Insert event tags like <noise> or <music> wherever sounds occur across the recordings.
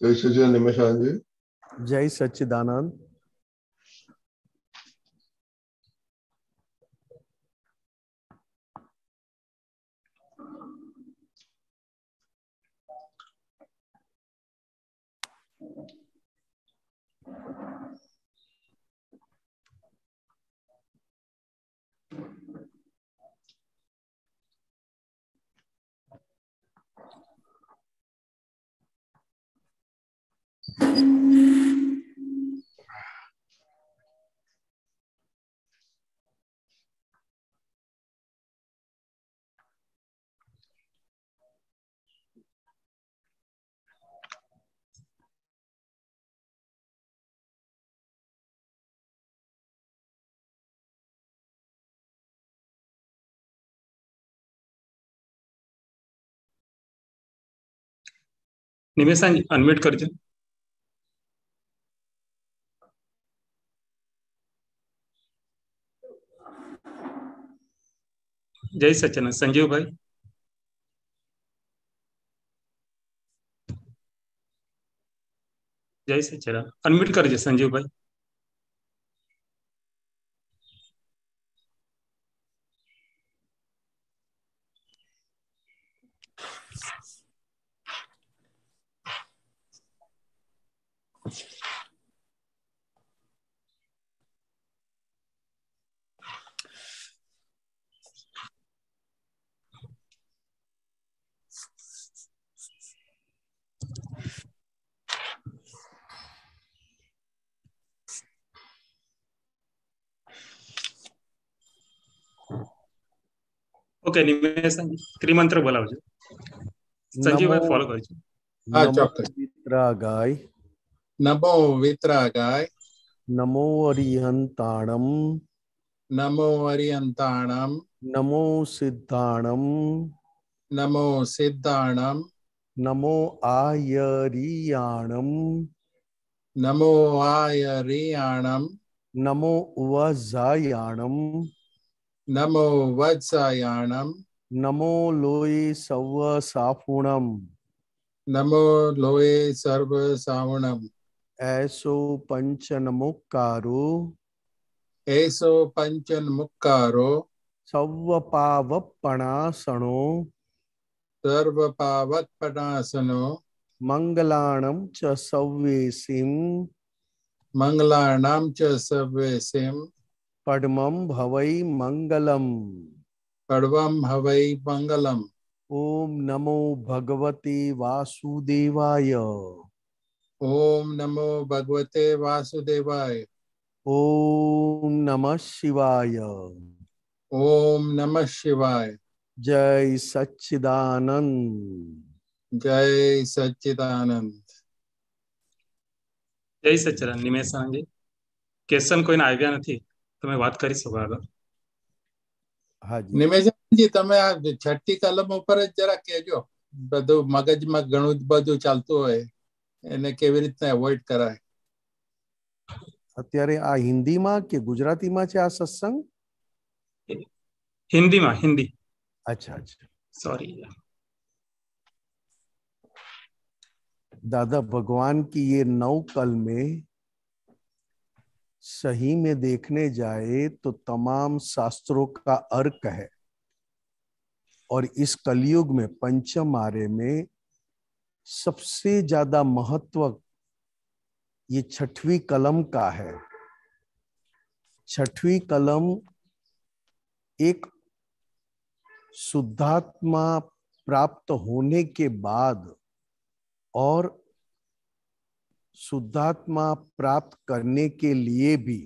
जय सचिदानंद जय सचिदानंद निमेश अनम्यूट कर दिया जय सचिन संजीव भाई जय सचिन अनम्यूट कर संजीव भाई ઓકે નિમેશ ત્રિમંત્ર બોલાવજો સંજીવભાઈ ફોલો કરજો હા ચોક્કસ વિતરાગાય નમો વિતરાગાય નમો અરિહંતાણમ નમો અરિહંતાણમ નમો સિદ્ધાણમ નમો સિદ્ધાણમ નમો આયરિયાણમ નમો આયરિયાણમ નમો ઉવાઝાયાણમ नमो वत्सायाणम नमो लोये सव साफुणम नमो लोये सर्व सावणम ऐसो पंचन मुक्कारो ऐसो पंचन मुक्कारो सव पावपणासनो सर्व पावत्पणासनो मंगलाणम च सव्वेसिम मंगलाणाम च सव्वेसिम पद्मं भवै मंगलम पड़वम भवै मंगलम ओम नमो भगवते वासुदेवाय ओम नमो भगवते वासुदेवाय ओम नमः शिवाय ओम नमः शिवाय जय सच्चिदानंद जय सच्चिदानंद જય निमेश सांगे સાંગી कोई કોઈને આવ્યા નથી તમે વાત કરી શકો આગળ હાજી નિમેશજી તમે આ છઠ્ઠી કલમ ઉપર જરા કહેજો બધો મગજમાં ગણુદ બધો ચાલતો હોય એને કેવી રીતે એવોઇડ કરે અત્યારે આ હિન્દીમાં કે ગુજરાતીમાં છે આ સત્સંગ હિન્દીમાં હિન્દી અચ્છા અચ્છા સોરી દાદા ભગવાનની એ નવ કલમ મે सही में देखने जाए तो तमाम शास्त्रों का अर्क है और इस कलयुग में पंचम आर्य में सबसे ज्यादा महत्व ये छठवीं कलम का है छठवीं कलम एक शुद्धात्मा प्राप्त होने के बाद और शुद्धात्मा प्राप्त करने के लिए भी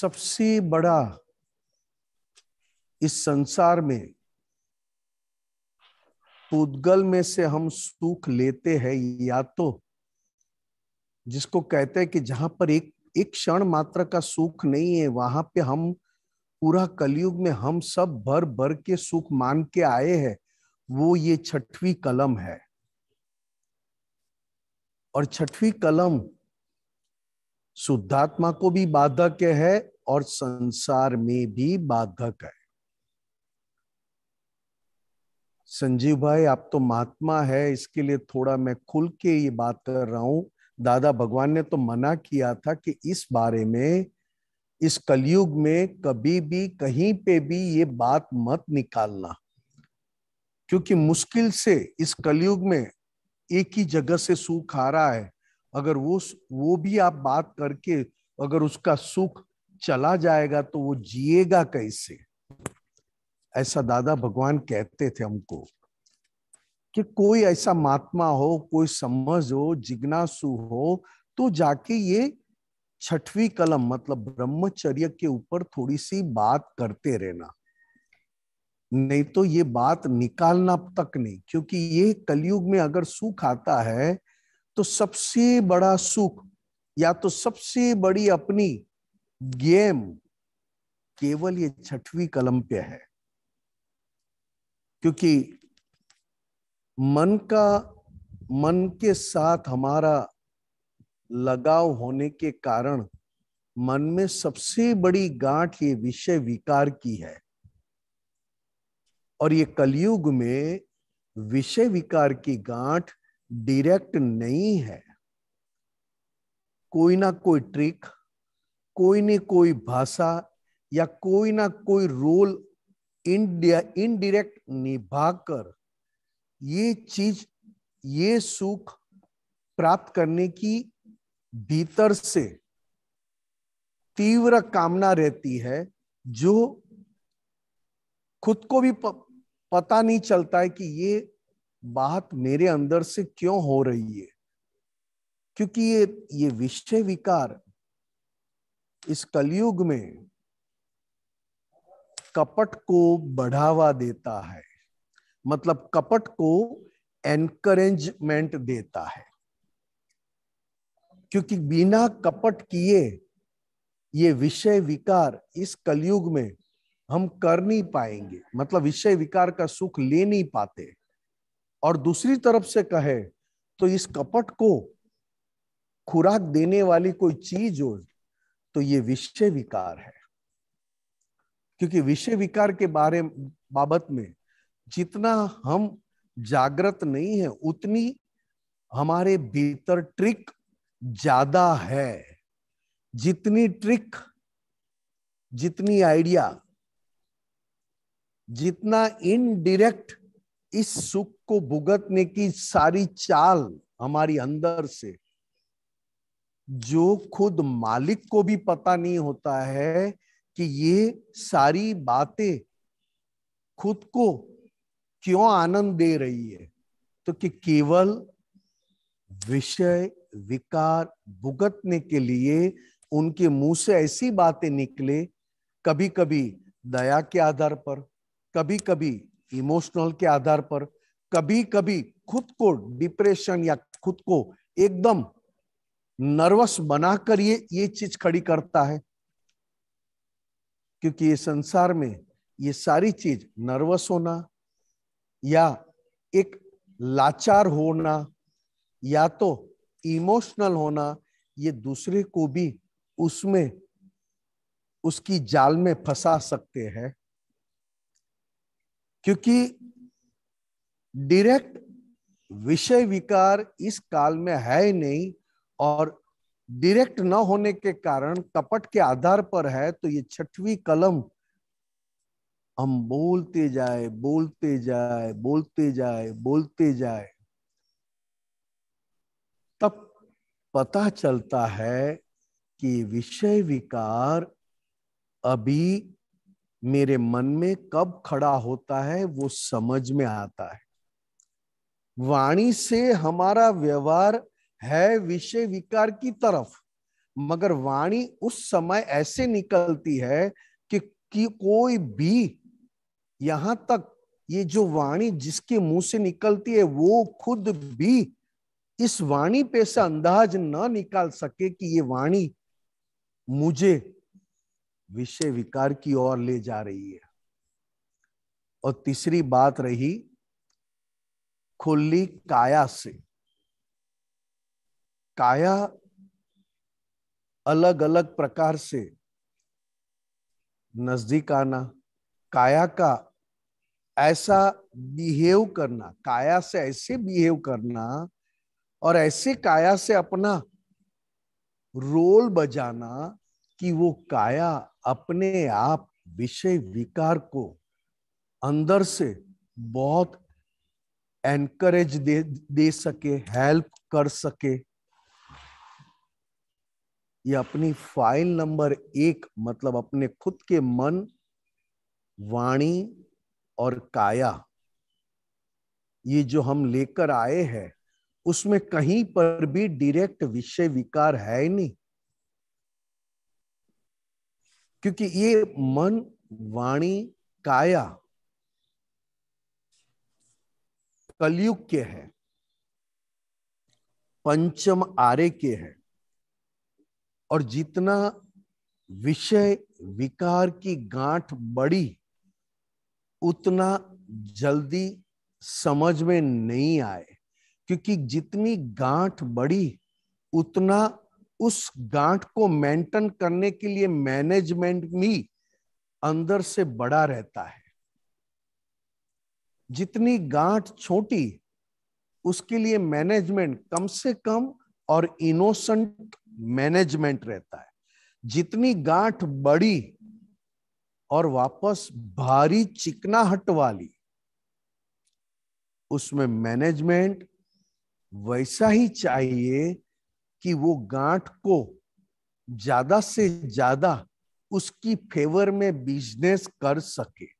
सबसे बड़ा इस संसार में पुद्गल में से हम सुख लेते हैं या तो जिसको कहते हैं कि जहां पर एक एक क्षण मात्र का सुख नहीं है वहां पे हम पूरा कलयुग में हम सब भर भर के सुख मान के आए हैं वो ये छठवी कलम है और छठवी कलम शुद्धात्मा को भी बाधक है और संसार में भी बाधक है संजीव भाई आप तो महात्मा है इसके लिए थोड़ा मैं खुल के ये बात कर रहा हूं दादा भगवान ने तो मना किया था कि इस बारे में इस कलयुग में कभी भी कहीं पे भी ये बात मत निकालना क्योंकि मुश्किल से इस कलयुग में एक ही जगह से सुख आ रहा है अगर वो वो भी आप बात करके अगर उसका सुख चला जाएगा तो वो जिएगा कैसे ऐसा दादा भगवान कहते थे हमको कि कोई ऐसा महात्मा हो कोई समझ हो जिज्ञासु हो तो जाके ये छठवी कलम मतलब ब्रह्मचर्य के ऊपर थोड़ी सी बात करते रहना नहीं तो ये बात निकालना तक नहीं क्योंकि ये कलयुग में अगर सुख आता है तो सबसे बड़ा सुख या तो सबसे बड़ी अपनी गेम केवल ये छठवी कलम पे है क्योंकि मन का मन के साथ हमारा लगाव होने के कारण मन में सबसे बड़ी गांठ ये विषय विकार की है और ये कलयुग में विषय विकार की गांठ डायरेक्ट नहीं है कोई ना कोई ट्रिक कोई ना कोई भाषा या कोई ना कोई रोल इंडिया इनडायरेक्ट निभाकर ये चीज ये सुख प्राप्त करने की भीतर से तीव्र कामना रहती है जो खुद को भी पता नहीं चलता है कि ये बात मेरे अंदर से क्यों हो रही है क्योंकि ये ये विषय विकार इस कलयुग में कपट को बढ़ावा देता है मतलब कपट को एनकरेजमेंट देता है क्योंकि बिना कपट किए ये विषय विकार इस कलयुग में हम कर नहीं पाएंगे मतलब विषय विकार का सुख ले नहीं पाते और दूसरी तरफ से कहे तो इस कपट को खुराक देने वाली कोई चीज हो तो ये विषय विकार है क्योंकि विषय विकार के बारे बाबत में जितना हम जागृत नहीं है उतनी हमारे भीतर ट्रिक ज्यादा है जितनी ट्रिक जितनी आइडिया जितना इनडिरेक्ट इस सुख को भुगतने की सारी चाल हमारी अंदर से जो खुद मालिक को भी पता नहीं होता है कि ये सारी बातें खुद को क्यों आनंद दे रही है तो कि केवल विषय विकार भुगतने के लिए उनके मुंह से ऐसी बातें निकले कभी कभी दया के आधार पर कभी कभी इमोशनल के आधार पर कभी कभी खुद को डिप्रेशन या खुद को एकदम नर्वस बनाकर ये ये चीज खड़ी करता है क्योंकि ये संसार में ये सारी चीज नर्वस होना या एक लाचार होना या तो इमोशनल होना ये दूसरे को भी उसमें उसकी जाल में फंसा सकते हैं क्योंकि डायरेक्ट विषय विकार इस काल में है ही नहीं और डायरेक्ट न होने के कारण कपट के आधार पर है तो ये छठवी कलम हम बोलते जाए बोलते जाए बोलते जाए बोलते जाए तब पता चलता है कि विषय विकार अभी मेरे मन में कब खड़ा होता है वो समझ में आता है वाणी से हमारा व्यवहार है विषय विकार की तरफ मगर वाणी उस समय ऐसे निकलती है कि, कि कोई भी यहां तक ये जो वाणी जिसके मुंह से निकलती है वो खुद भी इस वाणी पे से अंदाज ना निकाल सके कि ये वाणी मुझे विषय विकार की ओर ले जा रही है और तीसरी बात रही खुली काया से काया अलग अलग प्रकार से नजदीक आना काया का ऐसा बिहेव करना काया से ऐसे बिहेव करना और ऐसे काया से अपना रोल बजाना कि वो काया अपने आप विषय विकार को अंदर से बहुत एनकरेज दे दे सके हेल्प कर सके ये अपनी फाइल नंबर एक मतलब अपने खुद के मन वाणी और काया ये जो हम लेकर आए हैं उसमें कहीं पर भी डायरेक्ट विषय विकार है ही नहीं क्योंकि ये मन वाणी काया कलयुग के है पंचम आरे के है और जितना विषय विकार की गांठ बड़ी उतना जल्दी समझ में नहीं आए क्योंकि जितनी गांठ बड़ी उतना उस गांठ को मेंटेन करने के लिए मैनेजमेंट भी अंदर से बड़ा रहता है जितनी गांठ छोटी उसके लिए मैनेजमेंट कम से कम और इनोसेंट मैनेजमेंट रहता है जितनी गांठ बड़ी और वापस भारी चिकनाहट वाली उसमें मैनेजमेंट वैसा ही चाहिए कि वो गांठ को ज्यादा से ज्यादा उसकी फेवर में बिजनेस कर सके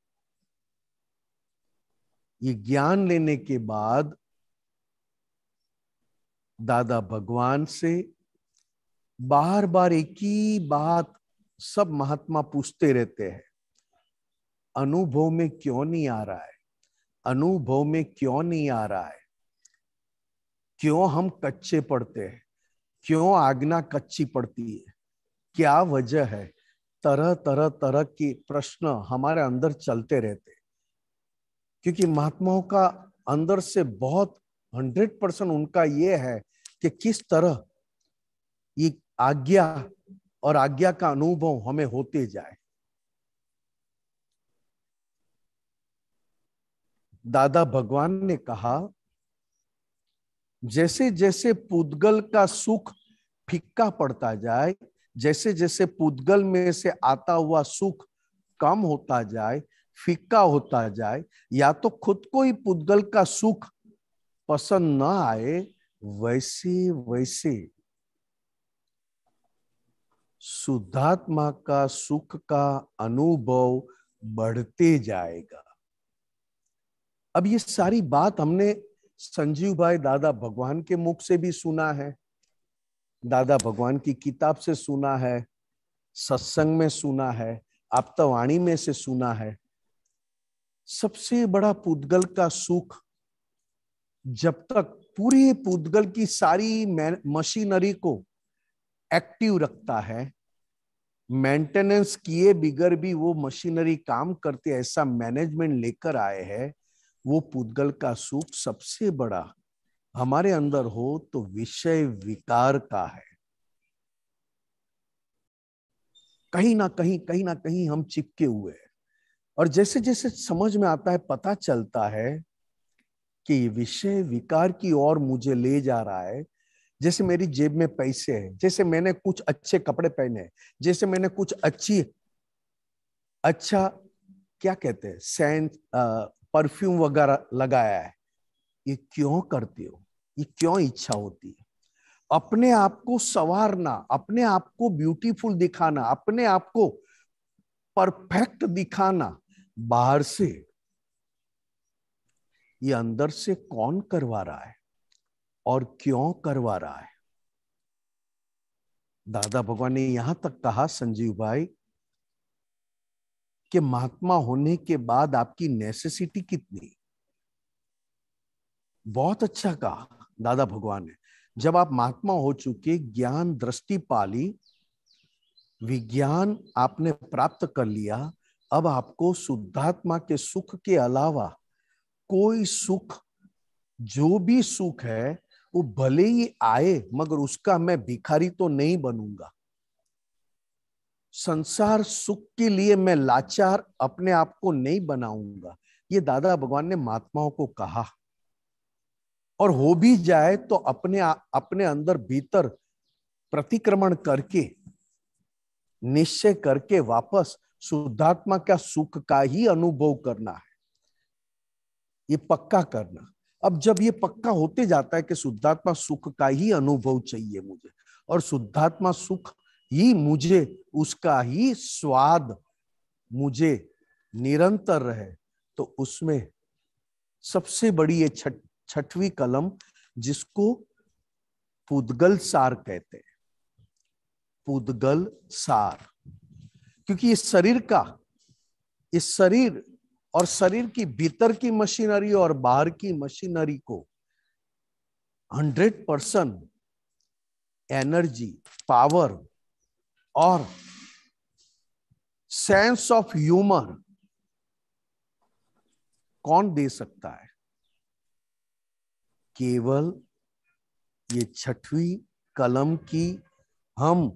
ये ज्ञान लेने के बाद दादा भगवान से बार बार एक ही बात सब महात्मा पूछते रहते हैं अनुभव में क्यों नहीं आ रहा है अनुभव में क्यों नहीं आ रहा है क्यों हम कच्चे पड़ते हैं क्यों आज्ञा कच्ची पड़ती है क्या वजह है तरह तरह तरह के प्रश्न हमारे अंदर चलते रहते क्योंकि महात्माओं का अंदर से बहुत हंड्रेड परसेंट उनका ये है कि किस तरह ये आज्ञा और आज्ञा का अनुभव हमें होते जाए दादा भगवान ने कहा जैसे जैसे पुद्गल का सुख फिक्का पड़ता जाए जैसे जैसे पुद्गल में से आता हुआ सुख कम होता जाए फिक्का होता जाए या तो खुद को ही पुद्गल का सुख पसंद ना आए वैसे वैसे शुद्धात्मा का सुख का अनुभव बढ़ते जाएगा अब ये सारी बात हमने संजीव भाई दादा भगवान के मुख से भी सुना है दादा भगवान की किताब से सुना है सत्संग में सुना है आपतावाणी में से सुना है सबसे बड़ा पुद्गल का सुख जब तक पूरी पुद्गल की सारी मशीनरी को एक्टिव रखता है मेंटेनेंस किए बिगर भी वो मशीनरी काम करते ऐसा मैनेजमेंट लेकर आए हैं वो पुद्गल का सुख सबसे बड़ा हमारे अंदर हो तो विषय विकार का है कहीं ना कहीं कहीं ना कहीं हम चिपके हुए हैं और जैसे जैसे समझ में आता है पता चलता है कि ये विषय विकार की ओर मुझे ले जा रहा है जैसे मेरी जेब में पैसे हैं जैसे मैंने कुछ अच्छे कपड़े पहने जैसे मैंने कुछ अच्छी अच्छा क्या कहते हैं सेंस परफ्यूम वगैरह लगाया है ये क्यों करते हो ये क्यों इच्छा होती है अपने आप को संवारना अपने आप को ब्यूटीफुल दिखाना अपने आप को परफेक्ट दिखाना बाहर से ये अंदर से कौन करवा रहा है और क्यों करवा रहा है दादा भगवान ने यहां तक कहा संजीव भाई कि महात्मा होने के बाद आपकी नेसेसिटी कितनी बहुत अच्छा कहा दादा भगवान ने जब आप महात्मा हो चुके ज्ञान दृष्टि पाली विज्ञान आपने प्राप्त कर लिया अब आपको शुद्धात्मा के सुख के अलावा कोई सुख जो भी सुख है वो भले ही आए मगर उसका मैं भिखारी तो नहीं बनूंगा संसार सुख के लिए मैं लाचार अपने आप को नहीं बनाऊंगा ये दादा भगवान ने महात्माओं को कहा और हो भी जाए तो अपने अपने अंदर भीतर प्रतिक्रमण करके निश्चय करके वापस शुद्धात्मा का सुख का ही अनुभव करना है ये पक्का करना अब जब ये पक्का होते जाता है कि शुद्धात्मा सुख का ही अनुभव चाहिए मुझे और शुद्धात्मा सुख ही मुझे उसका ही स्वाद मुझे निरंतर रहे तो उसमें सबसे बड़ी ये छठवी चट, कलम जिसको पुदगल सार कहते हैं पुदगल सार क्योंकि इस शरीर का इस शरीर और शरीर की भीतर की मशीनरी और बाहर की मशीनरी को 100 परसेंट एनर्जी पावर और सेंस ऑफ ह्यूमर कौन दे सकता है केवल ये छठवी कलम की हम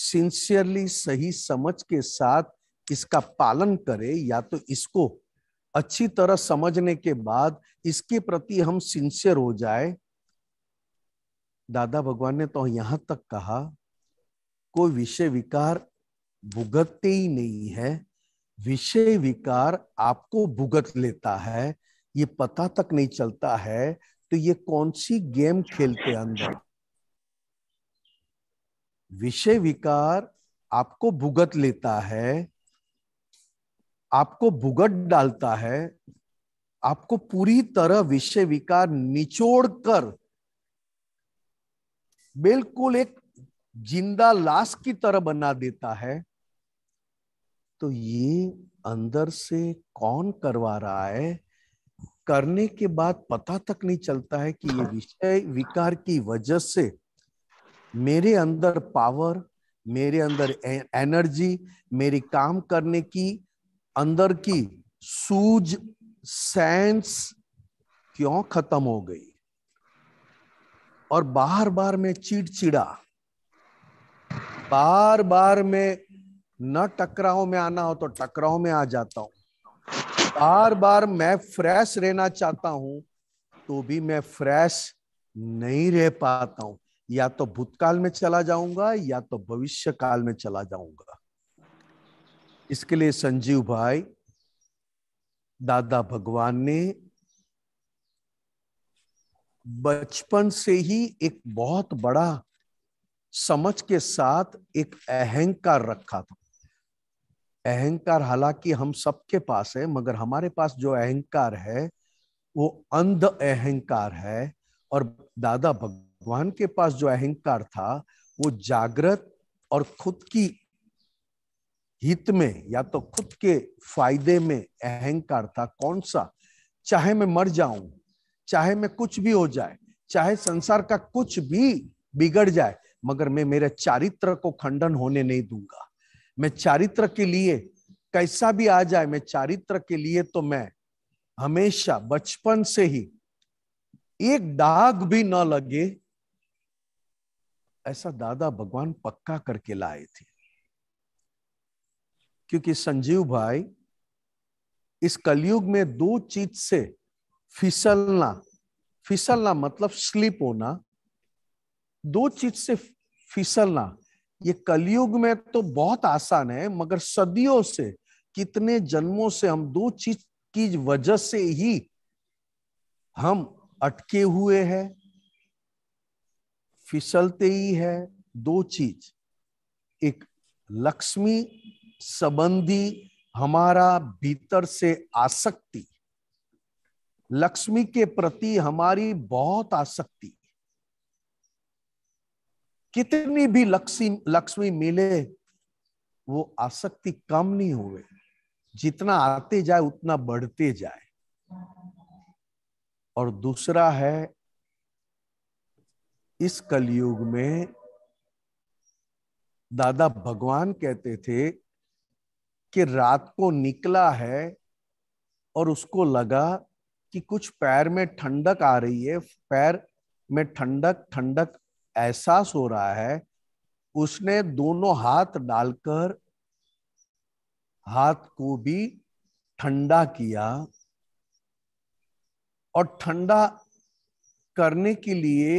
सिंसियरली सही समझ के साथ इसका पालन करें या तो इसको अच्छी तरह समझने के बाद इसके प्रति हम सिंसियर हो जाए दादा भगवान ने तो यहां तक कहा कोई विषय विकार भुगतते ही नहीं है विषय विकार आपको भुगत लेता है ये पता तक नहीं चलता है तो ये कौन सी गेम खेलते अंदर विषय विकार आपको भुगत लेता है आपको भुगत डालता है आपको पूरी तरह विषय विकार निचोड़ कर बिल्कुल एक जिंदा लाश की तरह बना देता है तो ये अंदर से कौन करवा रहा है करने के बाद पता तक नहीं चलता है कि ये विषय विकार की वजह से मेरे अंदर पावर मेरे अंदर एनर्जी मेरे काम करने की अंदर की सूझ सेंस क्यों खत्म हो गई और बार बार मैं चिड़चिड़ा बार बार में न टकराव में आना हो तो टकराव में आ जाता हूं बार बार मैं फ्रेश रहना चाहता हूं तो भी मैं फ्रेश नहीं रह पाता हूं या तो भूतकाल में चला जाऊंगा या तो भविष्य काल में चला जाऊंगा इसके लिए संजीव भाई दादा भगवान ने बचपन से ही एक बहुत बड़ा समझ के साथ एक अहंकार रखा था अहंकार हालांकि हम सबके पास है मगर हमारे पास जो अहंकार है वो अंध अहंकार है और दादा भगवान के पास जो अहंकार था वो जागृत और खुद की हित में या तो खुद के फायदे में अहंकार था कौन सा चाहे मैं मर जाऊं चाहे मैं कुछ भी हो जाए चाहे संसार का कुछ भी बिगड़ जाए मगर मैं मेरे चारित्र को खंडन होने नहीं दूंगा मैं चारित्र के लिए कैसा भी आ जाए मैं चारित्र के लिए तो मैं हमेशा बचपन से ही एक दाग भी न लगे ऐसा दादा भगवान पक्का करके लाए थे क्योंकि संजीव भाई इस कलयुग में दो चीज से फिसलना फिसलना मतलब स्लिप होना दो चीज से फिसलना ये कलयुग में तो बहुत आसान है मगर सदियों से कितने जन्मों से हम दो चीज की वजह से ही हम अटके हुए हैं फिसलते ही है दो चीज एक लक्ष्मी संबंधी हमारा भीतर से आसक्ति लक्ष्मी के प्रति हमारी बहुत आसक्ति कितनी भी लक्ष्मी लक्ष्मी मिले वो आसक्ति कम नहीं हुए जितना आते जाए उतना बढ़ते जाए और दूसरा है इस कलयुग में दादा भगवान कहते थे कि रात को निकला है और उसको लगा कि कुछ पैर में ठंडक आ रही है पैर में ठंडक ठंडक एहसास हो रहा है उसने दोनों हाथ डालकर हाथ को भी ठंडा किया और ठंडा करने के लिए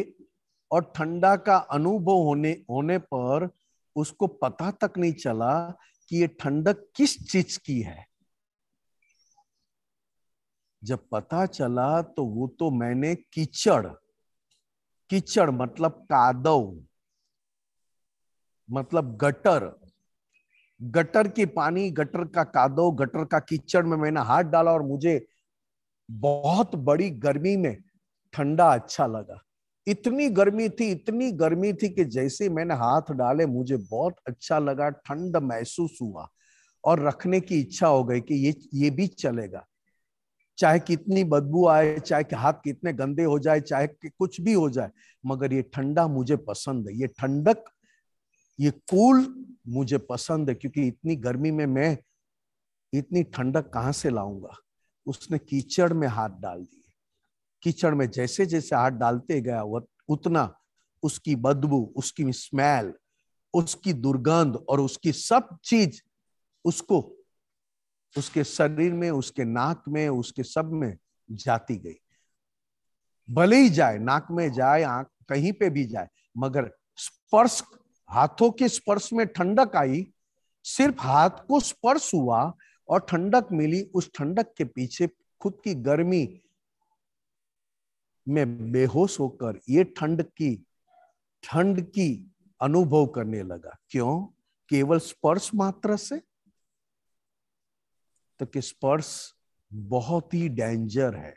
और ठंडा का अनुभव होने होने पर उसको पता तक नहीं चला कि ये ठंडक किस चीज की है जब पता चला तो वो तो मैंने कीचड़ कीचड़ मतलब कादव मतलब गटर गटर की पानी गटर का कादो गटर का कीचड़ में मैंने हाथ डाला और मुझे बहुत बड़ी गर्मी में ठंडा अच्छा लगा इतनी गर्मी थी इतनी गर्मी थी कि जैसे मैंने हाथ डाले मुझे बहुत अच्छा लगा ठंड महसूस हुआ और रखने की इच्छा हो गई कि ये ये भी चलेगा चाहे कितनी बदबू आए चाहे कि हाथ कितने गंदे हो जाए चाहे कि कुछ भी हो जाए मगर ये ठंडा मुझे पसंद है ये ठंडक ये कूल मुझे पसंद है क्योंकि इतनी गर्मी में मैं इतनी ठंडक कहां से लाऊंगा उसने कीचड़ में हाथ डाल दिए कीचड़ में जैसे जैसे हाथ डालते गया उतना उसकी बदबू उसकी स्मेल उसकी दुर्गंध और उसकी सब चीज उसको उसके शरीर में उसके नाक में उसके सब में जाती गई भले ही जाए नाक में जाए आंख कहीं पे भी जाए मगर स्पर्श हाथों के स्पर्श में ठंडक आई सिर्फ हाथ को स्पर्श हुआ और ठंडक मिली उस ठंडक के पीछे खुद की गर्मी में बेहोश होकर ये ठंड की ठंड की अनुभव करने लगा क्यों केवल स्पर्श मात्र से तो कि स्पर्श बहुत ही डेंजर है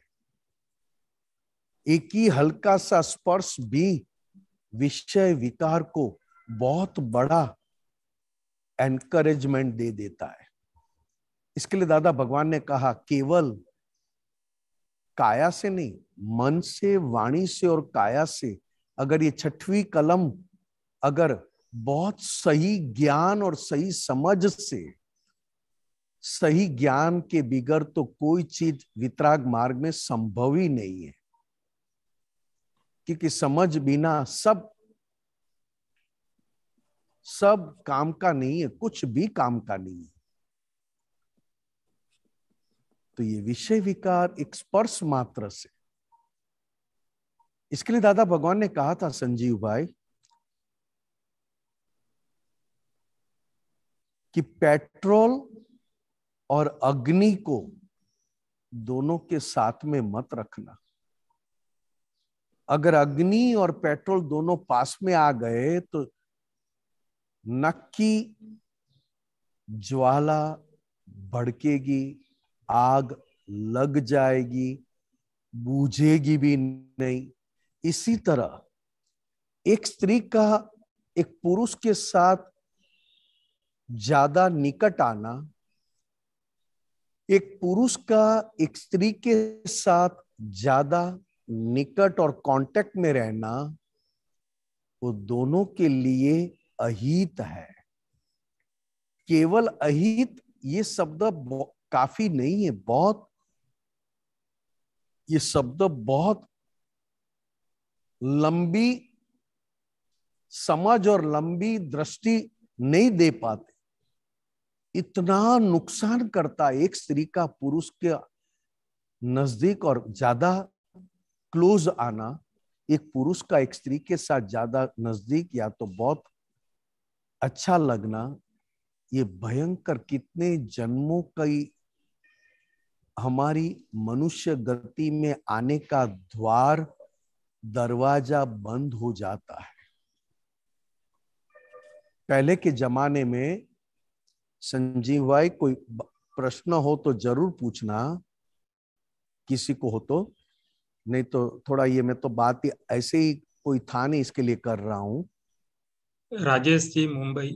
एक ही हल्का सा स्पर्श भी विषय विकार को बहुत बड़ा एनकरेजमेंट दे देता है इसके लिए दादा भगवान ने कहा केवल काया से नहीं मन से वाणी से और काया से अगर ये छठवी कलम अगर बहुत सही ज्ञान और सही समझ से सही ज्ञान के बिगर तो कोई चीज वितराग मार्ग में संभव ही नहीं है क्योंकि समझ बिना सब सब काम का नहीं है कुछ भी काम का नहीं है तो ये विषय विकार एक स्पर्श मात्र से इसके लिए दादा भगवान ने कहा था संजीव भाई कि पेट्रोल और अग्नि को दोनों के साथ में मत रखना अगर अग्नि और पेट्रोल दोनों पास में आ गए तो नक्की ज्वाला भड़केगी आग लग जाएगी बूझेगी भी नहीं इसी तरह एक स्त्री का एक पुरुष के साथ ज्यादा निकट आना एक पुरुष का एक स्त्री के साथ ज्यादा निकट और कांटेक्ट में रहना वो दोनों के लिए अहित है केवल अहित ये शब्द काफी नहीं है बहुत ये शब्द बहुत लंबी समझ और लंबी दृष्टि नहीं दे पाते इतना नुकसान करता एक स्त्री का पुरुष के नजदीक और ज्यादा क्लोज आना एक पुरुष का एक स्त्री के साथ ज्यादा नजदीक या तो बहुत अच्छा लगना ये भयंकर कितने जन्मों की हमारी मनुष्य गति में आने का द्वार दरवाजा बंद हो जाता है पहले के जमाने में संजीव भाई कोई प्रश्न हो तो जरूर पूछना किसी को हो तो नहीं तो थोड़ा ये मैं तो बात ही ऐसे ही कोई था नहीं इसके लिए कर रहा हूँ राजेश जी मुंबई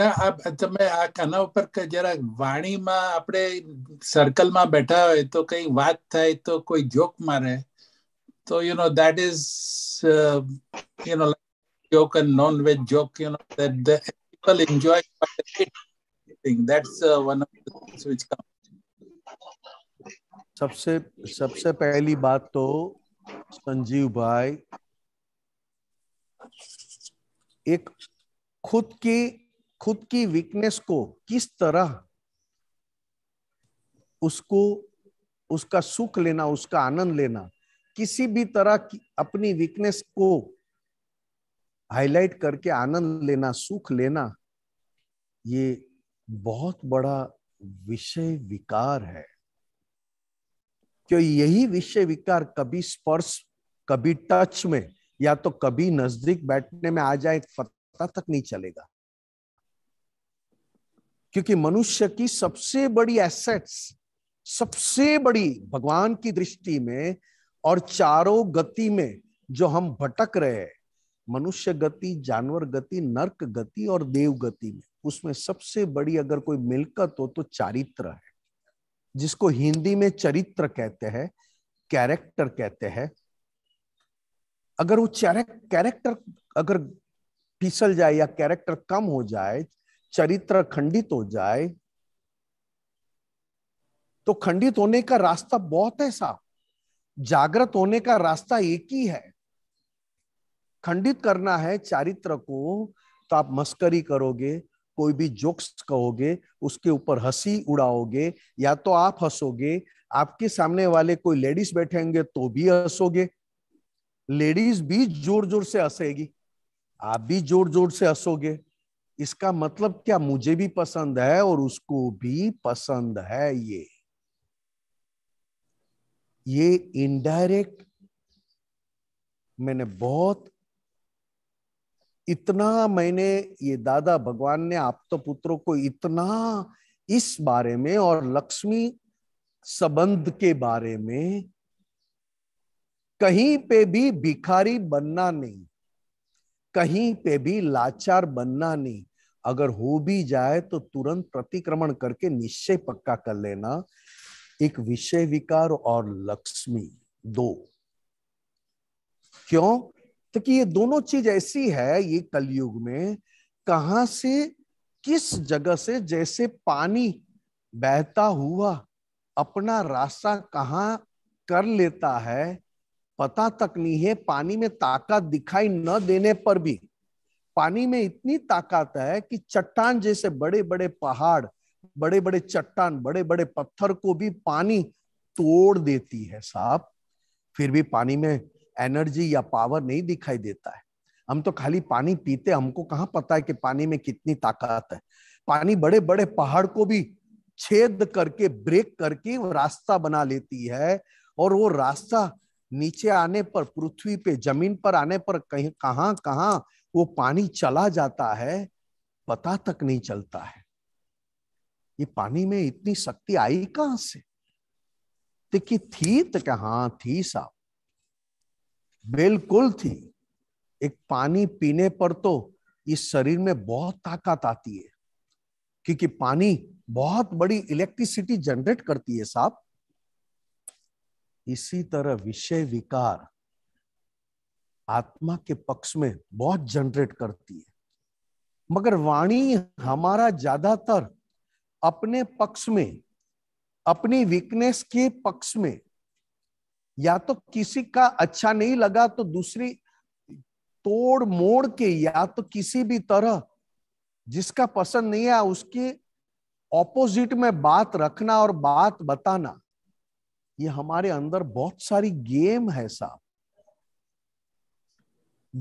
ના આ તમે આ કાના ઉપર જરા વાણીમાં આપણે સર્કલમાં બેઠા હોય તો કઈ વાત થાય તો કોઈ જોક મારે તો you know that is you know joke and non veg joke you know that people enjoy quite a bit. That's uh, one of the things which comes. सबसे सबसे पहली बात तो संजीव भाई एक खुद की खुद की वीकनेस को किस तरह उसको उसका सुख लेना उसका आनंद लेना किसी भी तरह की अपनी वीकनेस को हाईलाइट करके आनंद लेना सुख लेना ये बहुत बड़ा विषय विकार है क्यों यही विषय विकार कभी स्पर्श कभी टच में या तो कभी नजदीक बैठने में आ जाए पता तक नहीं चलेगा क्योंकि मनुष्य की सबसे बड़ी एसेट्स सबसे बड़ी भगवान की दृष्टि में और चारों गति में जो हम भटक रहे हैं मनुष्य गति जानवर गति नरक गति और देव गति में उसमें सबसे बड़ी अगर कोई मिलकत हो तो चारित्र है जिसको हिंदी में चरित्र कहते हैं कैरेक्टर कहते हैं अगर वो कैरेक्टर अगर फिसल जाए या कैरेक्टर कम हो जाए चरित्र खंडित हो जाए तो खंडित होने का रास्ता बहुत है साफ जागृत होने का रास्ता एक ही है खंडित करना है चारित्र को तो आप मस्करी करोगे कोई भी जोक्स कहोगे उसके ऊपर हंसी उड़ाओगे या तो आप हंसोगे आपके सामने वाले कोई लेडीज बैठेंगे तो भी हंसोगे लेडीज भी जोर जोर से हंसेगी आप भी जोर जोर से हंसोगे इसका मतलब क्या मुझे भी पसंद है और उसको भी पसंद है ये ये इनडायरेक्ट मैंने बहुत इतना मैंने ये दादा भगवान ने आप तो पुत्रों को इतना इस बारे में और लक्ष्मी संबंध के बारे में कहीं पे भी भिखारी बनना नहीं कहीं पे भी लाचार बनना नहीं अगर हो भी जाए तो तुरंत प्रतिक्रमण करके निश्चय पक्का कर लेना एक विषय विकार और लक्ष्मी दो क्यों तो कि ये दोनों चीज ऐसी है ये कलयुग में कहा से किस जगह से जैसे पानी बहता हुआ अपना रास्ता कहा कर लेता है पता तक नहीं है पानी में ताकत दिखाई न देने पर भी पानी में इतनी ताकत है कि चट्टान जैसे बड़े बड़े पहाड़ बड़े बड़े चट्टान बड़े बड़े पत्थर को भी पानी तोड़ देती है साहब फिर भी पानी में एनर्जी या पावर नहीं दिखाई देता है हम तो खाली पानी पीते हमको कहाँ पता है कि पानी में कितनी ताकत है पानी बड़े बड़े पहाड़ को भी छेद करके ब्रेक करके रास्ता बना लेती है और वो रास्ता नीचे आने पर पृथ्वी पे जमीन पर आने पर कहीं कहाँ कहाँ वो पानी चला जाता है पता तक नहीं चलता है ये पानी में इतनी शक्ति आई कहां से देखिए थी तो कहा थी साहब बिल्कुल थी एक पानी पीने पर तो इस शरीर में बहुत ताकत आती है क्योंकि पानी बहुत बड़ी इलेक्ट्रिसिटी जनरेट करती है साहब इसी तरह विषय विकार आत्मा के पक्ष में बहुत जनरेट करती है मगर वाणी हमारा ज्यादातर अपने पक्ष में अपनी वीकनेस के पक्ष में या तो किसी का अच्छा नहीं लगा तो दूसरी तोड़ मोड़ के या तो किसी भी तरह जिसका पसंद नहीं है उसकी ऑपोजिट में बात रखना और बात बताना ये हमारे अंदर बहुत सारी गेम है साहब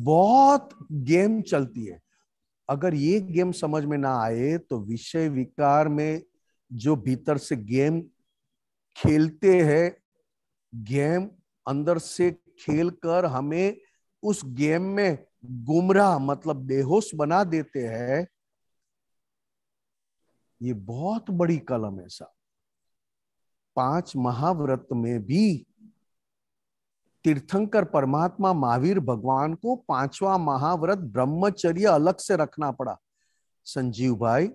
बहुत गेम चलती है अगर ये गेम समझ में ना आए तो विषय विकार में जो भीतर से गेम खेलते हैं गेम अंदर से खेलकर हमें उस गेम में गुमराह मतलब बेहोश बना देते हैं ये बहुत बड़ी कलम है साहब पांच महाव्रत में भी तीर्थंकर परमात्मा महावीर भगवान को पांचवा महाव्रत ब्रह्मचर्य अलग से रखना पड़ा संजीव भाई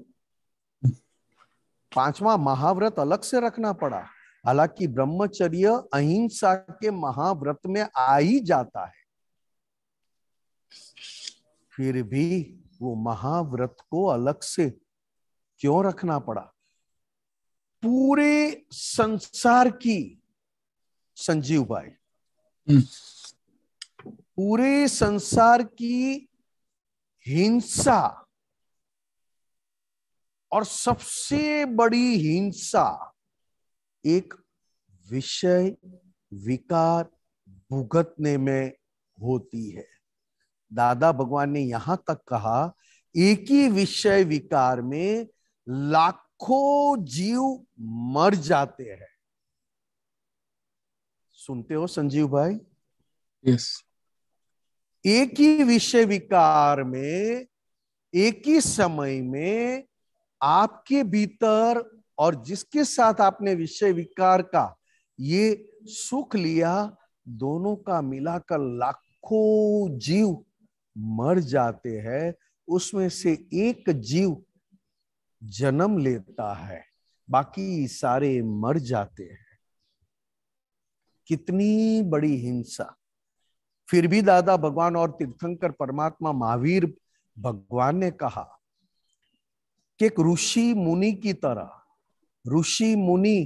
पांचवा महाव्रत अलग से रखना पड़ा हालांकि ब्रह्मचर्य अहिंसा के महाव्रत में आ ही जाता है फिर भी वो महाव्रत को अलग से क्यों रखना पड़ा पूरे संसार की संजीव भाई हम्म। पूरे संसार की हिंसा और सबसे बड़ी हिंसा एक विषय विकार भुगतने में होती है दादा भगवान ने यहां तक कहा एक ही विषय विकार में लाखों जीव मर जाते हैं सुनते हो संजीव भाई यस yes. एक ही विषय विकार में एक ही समय में आपके भीतर और जिसके साथ आपने विषय विकार का ये सुख लिया दोनों का मिलाकर लाखों जीव मर जाते हैं उसमें से एक जीव जन्म लेता है बाकी सारे मर जाते हैं कितनी बड़ी हिंसा फिर भी दादा भगवान और तीर्थंकर परमात्मा महावीर भगवान ने कहा कि एक ऋषि मुनि की तरह ऋषि मुनि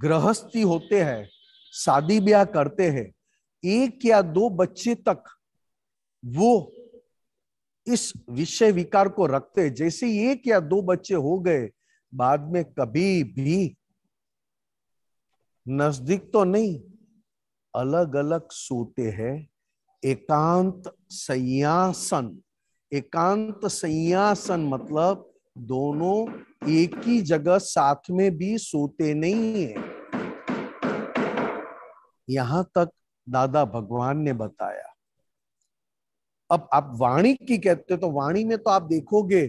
गृहस्थी होते हैं शादी ब्याह करते हैं एक या दो बच्चे तक वो इस विषय विकार को रखते जैसे एक या दो बच्चे हो गए बाद में कभी भी नजदीक तो नहीं अलग अलग सोते हैं एकांत संयासन एकांत संयासन मतलब दोनों एक ही जगह साथ में भी सोते नहीं है यहां तक दादा भगवान ने बताया अब आप वाणी की कहते हो तो वाणी में तो आप देखोगे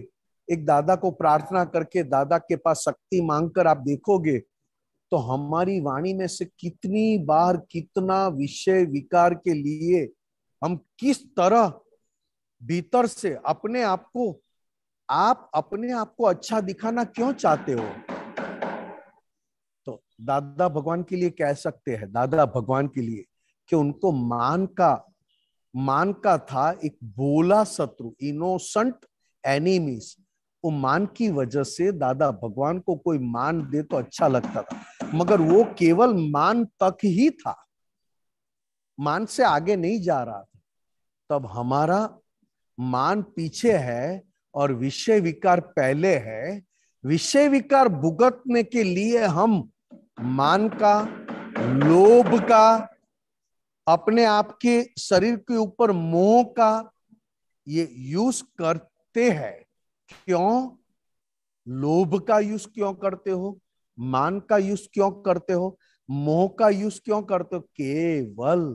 एक दादा को प्रार्थना करके दादा के पास शक्ति मांगकर आप देखोगे तो हमारी वाणी में से कितनी बार कितना विषय विकार के लिए हम किस तरह भीतर से अपने आप को आप अपने आप को अच्छा दिखाना क्यों चाहते हो तो दादा भगवान के लिए कह सकते हैं दादा भगवान के लिए कि उनको मान का मान का था एक बोला शत्रु इनोसेंट एनिमीज वो मान की वजह से दादा भगवान को कोई मान दे तो अच्छा लगता था मगर वो केवल मान तक ही था मान से आगे नहीं जा रहा था तब हमारा मान पीछे है और विषय विकार पहले है विषय विकार भुगतने के लिए हम मान का लोभ का अपने आप के शरीर के ऊपर मोह का ये यूज करते हैं क्यों लोभ का यूज क्यों करते हो मान का यूज क्यों करते हो मोह का यूज क्यों करते हो केवल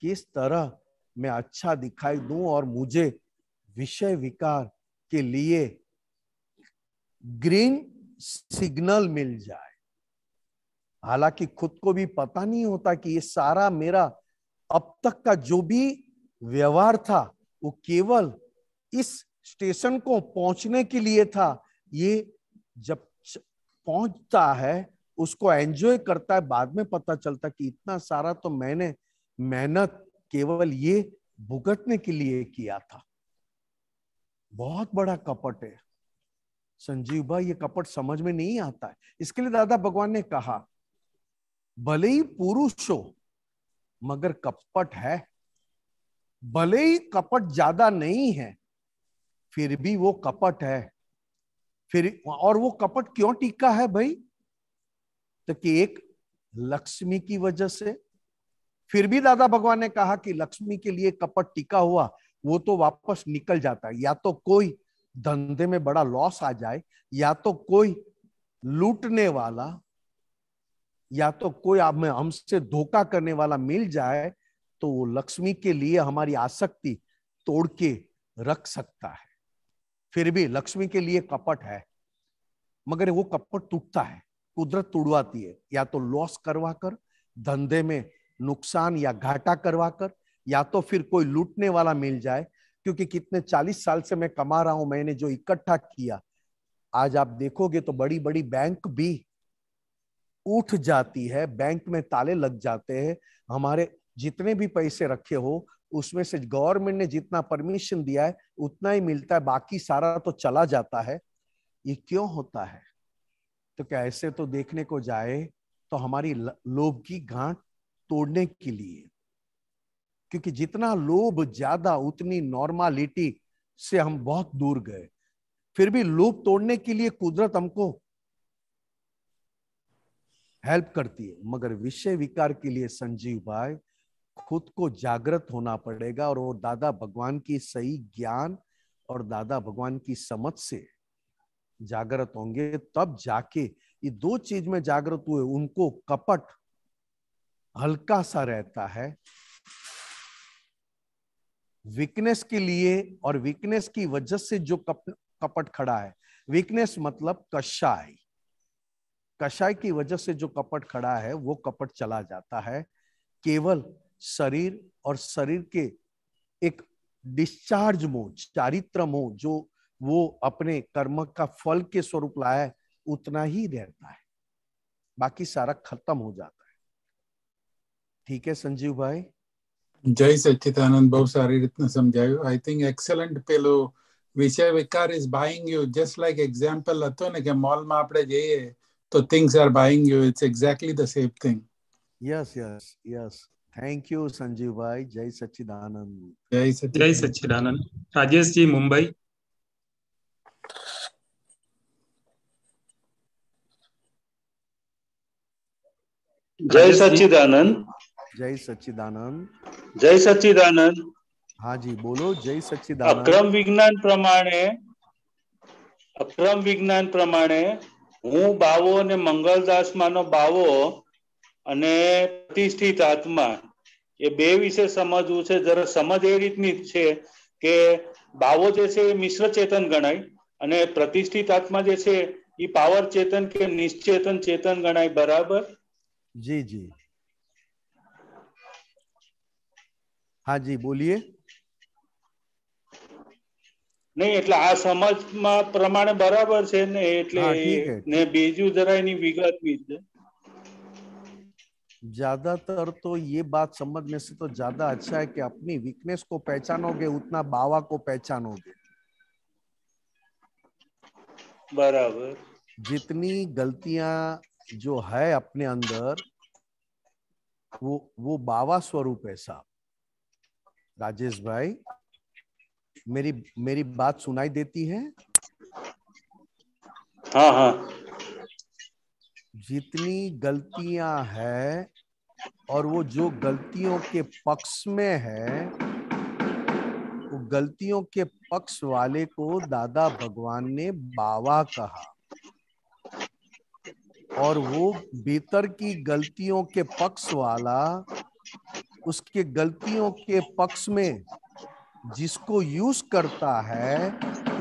किस तरह मैं अच्छा दिखाई दूं और मुझे विषय विकार के लिए ग्रीन सिग्नल मिल जाए हालांकि खुद को भी पता नहीं होता कि ये सारा मेरा अब तक का जो भी व्यवहार था वो केवल इस स्टेशन को पहुंचने के लिए था ये जब पहुंचता है उसको एंजॉय करता है बाद में पता चलता कि इतना सारा तो मैंने मेहनत केवल ये भुगतने के लिए किया था बहुत बड़ा कपट है संजीव भाई ये कपट समझ में नहीं आता है इसके लिए दादा भगवान ने कहा भले ही पुरुष हो मगर कपट है भले ही कपट ज्यादा नहीं है फिर भी वो कपट है फिर और वो कपट क्यों टीका है भाई तो कि एक लक्ष्मी की वजह से फिर भी दादा भगवान ने कहा कि लक्ष्मी के लिए कपट टीका हुआ वो तो वापस निकल जाता है या तो कोई धंधे में बड़ा लॉस आ जाए या तो कोई लूटने वाला या तो कोई आप में हमसे धोखा करने वाला मिल जाए तो वो लक्ष्मी के लिए हमारी आसक्ति तोड़ के रख सकता है फिर भी लक्ष्मी के लिए कपट है मगर वो कपट टूटता है कुदरत तुड़वाती है या तो लॉस करवा कर धंधे में नुकसान या घाटा करवा कर या तो फिर कोई लूटने वाला मिल जाए क्योंकि कितने चालीस साल से मैं कमा रहा हूं मैंने जो इकट्ठा किया आज आप देखोगे तो बड़ी बड़ी बैंक भी उठ जाती है बैंक में ताले लग जाते हैं हमारे जितने भी पैसे रखे हो उसमें से गवर्नमेंट ने जितना परमिशन दिया है उतना ही मिलता है बाकी सारा तो चला जाता है ये क्यों होता है तो क्या ऐसे तो देखने को जाए तो हमारी लोभ की गांठ तोड़ने के लिए क्योंकि जितना लोभ ज्यादा उतनी नॉर्मालिटी से हम बहुत दूर गए फिर भी लोभ तोड़ने के लिए कुदरत हमको हेल्प करती है मगर विषय विकार के लिए संजीव भाई खुद को जागृत होना पड़ेगा और वो दादा भगवान की सही ज्ञान और दादा भगवान की समझ से जागृत होंगे तब जाके ये दो चीज में जागृत हुए उनको कपट हल्का सा रहता है वीकनेस के लिए और वीकनेस की वजह से जो कप, कपट खड़ा है वीकनेस मतलब कषाय कषाय की वजह से जो कपट खड़ा है वो कपट चला जाता है केवल शरीर और शरीर के एक डिस्चार्ज मोह चारित्र मोह जो वो अपने कर्म का फल के स्वरूप लाया उतना ही रहता है बाकी सारा खत्म हो जाता है ठीक है संजीव भाई जय सचिदानंद बहुत सारी रीत समझाय आई थिंक एक्सलेंट पेलो विषय विकार is buying you just like example के मॉल में आपड़े जाइए तो things are buying you it's exactly same thing yes yes yes thank you Sanjeev भाई जय सचिदानंद जय जय सचिदानंद राजेश जी मुंबई जय सचिदानंद जय सचिदानंद જય સચ્ચિદાનંદ હાજી બોલો જય સચ્ચિદાનંદ અક્રમ વિજ્ઞાન પ્રમાણે અક્રમ વિજ્ઞાન પ્રમાણે હું બાવો અને મંગલદાસ માનો બાવો અને પ્રતિષ્ઠિત આત્મા એ બે વિશે સમજવું છે જરા સમજ એ રીતની છે કે બાવો જે છે એ મિશ્ર ચેતન ગણાય અને પ્રતિષ્ઠિત આત્મા જે છે એ પાવર ચેતન કે નિશ્ચેતન ચેતન ગણાય બરાબર જી જી हाँ जी बोलिए नहीं ज्यादातर तो ये बात से तो ज्यादा अच्छा है कि अपनी वीकनेस को पहचानोगे उतना बावा को पहचानोगे बराबर जितनी गलतियां जो है अपने अंदर वो वो बावा स्वरूप है साहब राजेश भाई मेरी मेरी बात सुनाई देती है हाँ हाँ जितनी गलतियां हैं और वो जो गलतियों के पक्ष में है वो गलतियों के पक्ष वाले को दादा भगवान ने बाबा कहा और वो भीतर की गलतियों के पक्ष वाला उसके गलतियों के पक्ष में जिसको यूज करता है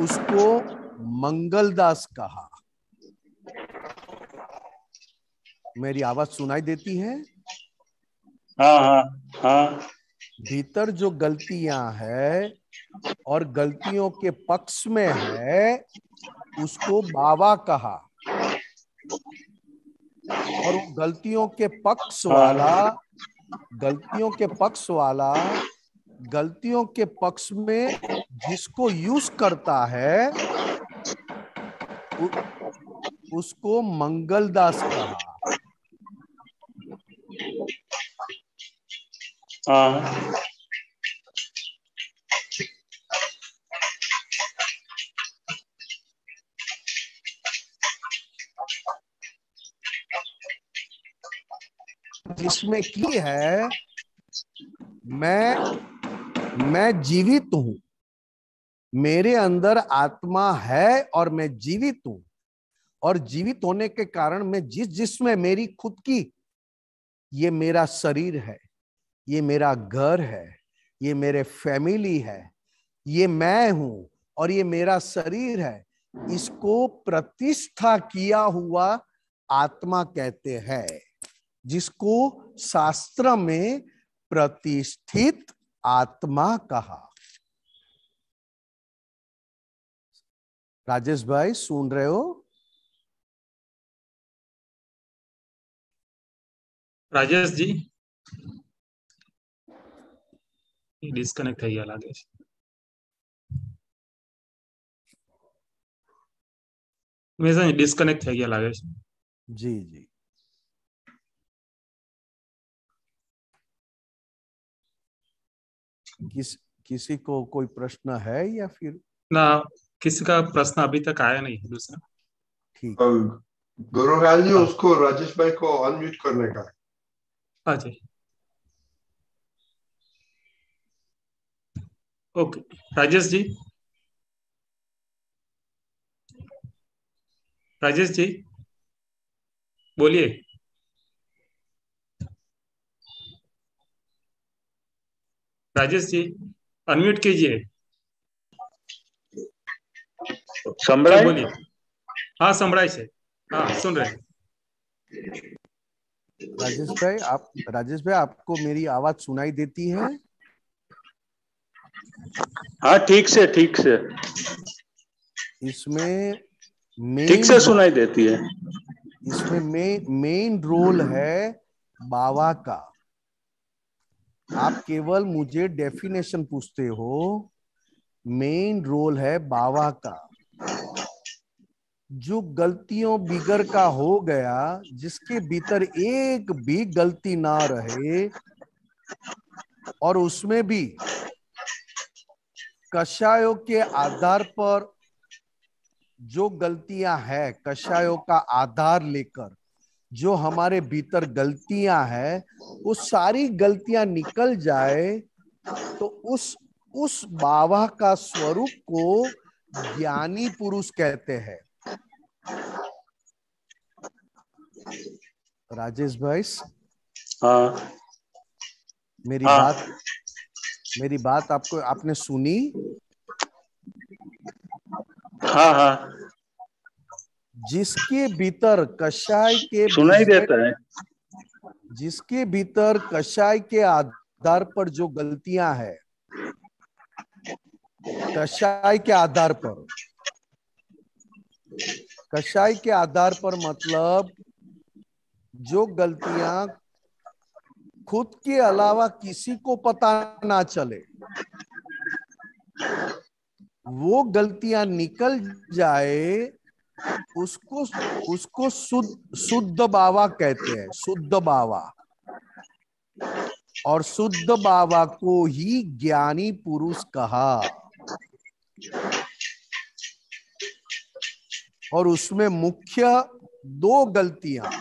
उसको मंगलदास कहा मेरी आवाज सुनाई देती है हाँ हाँ हाँ भीतर जो गलतियां है और गलतियों के पक्ष में है उसको बाबा कहा और गलतियों के पक्ष हाँ। वाला गलतियों के पक्ष वाला गलतियों के पक्ष में जिसको यूज करता है उ, उसको मंगलदास कहा हाँ। में की है मैं मैं जीवित हूं मेरे अंदर आत्मा है और मैं जीवित हूं और जीवित होने के कारण मैं जिस जिसमें मेरी खुद की ये मेरा शरीर है ये मेरा घर है ये मेरे फैमिली है ये मैं हूं और ये मेरा शरीर है इसको प्रतिष्ठा किया हुआ आत्मा कहते हैं जिसको शास्त्र में प्रतिष्ठित आत्मा कहा राजेश भाई सुन रहे हो राजेश जी डिस्कनेक्ट है राजेश डिस्कनेक्ट है लागे जी जी किस किसी को कोई प्रश्न है या फिर ना किसी का प्रश्न अभी तक आया नहीं दूसरा ठीक गुरुराज जी उसको राजेश भाई को अनम्यूट करने का हाँ जी ओके राजेश जी राजेश जी बोलिए राजेश जी अनम्यूट कीजिए बोलिए हाँ संभड़ाई से हाँ सुन रहे राजेश भाई आप राजेश भाई आपको मेरी आवाज सुनाई देती है हाँ ठीक से ठीक से इसमें ठीक से सुनाई देती है इसमें मेन रोल है बाबा का आप केवल मुझे डेफिनेशन पूछते हो मेन रोल है बाबा का जो गलतियों बिगर का हो गया जिसके भीतर एक भी गलती ना रहे और उसमें भी कषायों के आधार पर जो गलतियां है कषायों का आधार लेकर जो हमारे भीतर गलतियां हैं वो सारी गलतियां निकल जाए तो उस उस बाबा का स्वरूप को ज्ञानी पुरुष कहते हैं राजेश भाई हाँ मेरी आ, हाँ। बात मेरी बात आपको आपने सुनी हाँ हाँ जिसके भीतर कषाय के सुनाई देता है जिसके भीतर कषाय के आधार पर जो गलतियां है कषाय के आधार पर कषाय के आधार पर मतलब जो गलतियां खुद के अलावा किसी को पता ना चले वो गलतियां निकल जाए उसको उसको शुद्ध शुद्ध बाबा कहते हैं शुद्ध बाबा और शुद्ध बाबा को ही ज्ञानी पुरुष कहा और उसमें मुख्य दो गलतियां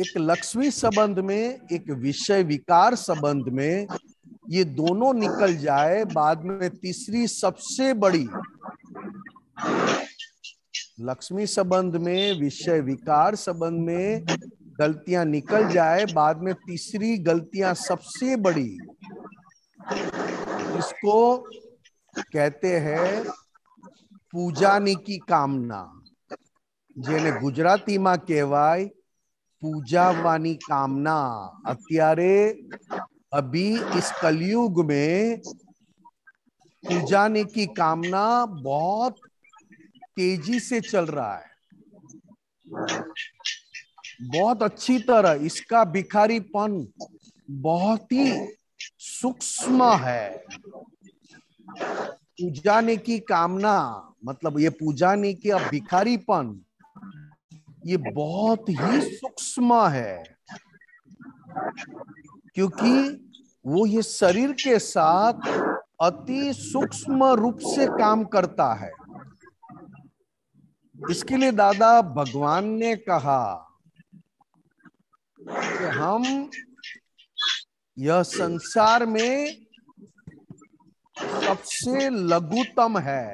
एक लक्ष्मी संबंध में एक विषय विकार संबंध में ये दोनों निकल जाए बाद में तीसरी सबसे बड़ी लक्ष्मी संबंध में विषय विकार संबंध में गलतियां निकल जाए बाद में तीसरी गलतियां सबसे बड़ी इसको कहते हैं कामना जेने गुजराती જેને ગુજરાતીમાં पूजा वाणी कामना अत्यारे अभी इस कलयुग में जाने की कामना बहुत तेजी से चल रहा है बहुत अच्छी तरह इसका भिखारीपन बहुत ही सूक्ष्म है पूजाने की कामना मतलब ये पूजाने की अब भिखारीपन ये बहुत ही सूक्ष्म है क्योंकि वो ये शरीर के साथ अति सूक्ष्म रूप से काम करता है इसके लिए दादा भगवान ने कहा कि हम यह संसार में सबसे लघुतम है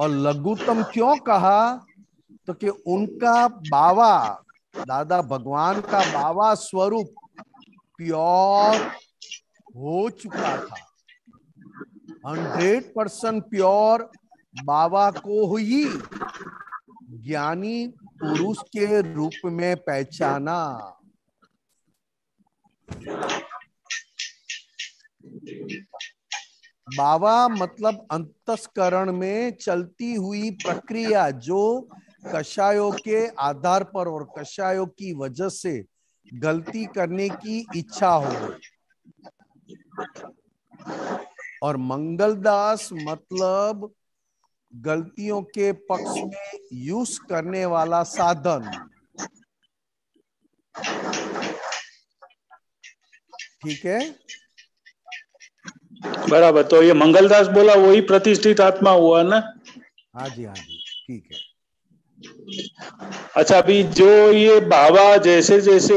और लघुतम क्यों कहा तो कि उनका बाबा दादा भगवान का बाबा स्वरूप प्योर हो चुका था हंड्रेड परसेंट प्योर बाबा को ही ज्ञानी पुरुष के रूप में पहचाना बाबा मतलब अंतस्करण में चलती हुई प्रक्रिया जो कषायों के आधार पर और कषायों की वजह से गलती करने की इच्छा हो और मंगलदास मतलब गलतियों के पक्ष में यूज करने वाला साधन ठीक है बराबर तो ये मंगलदास बोला वही प्रतिष्ठित आत्मा हुआ ना हाँ जी हाँ जी ठीक है अच्छा अभी जो ये बाबा जैसे जैसे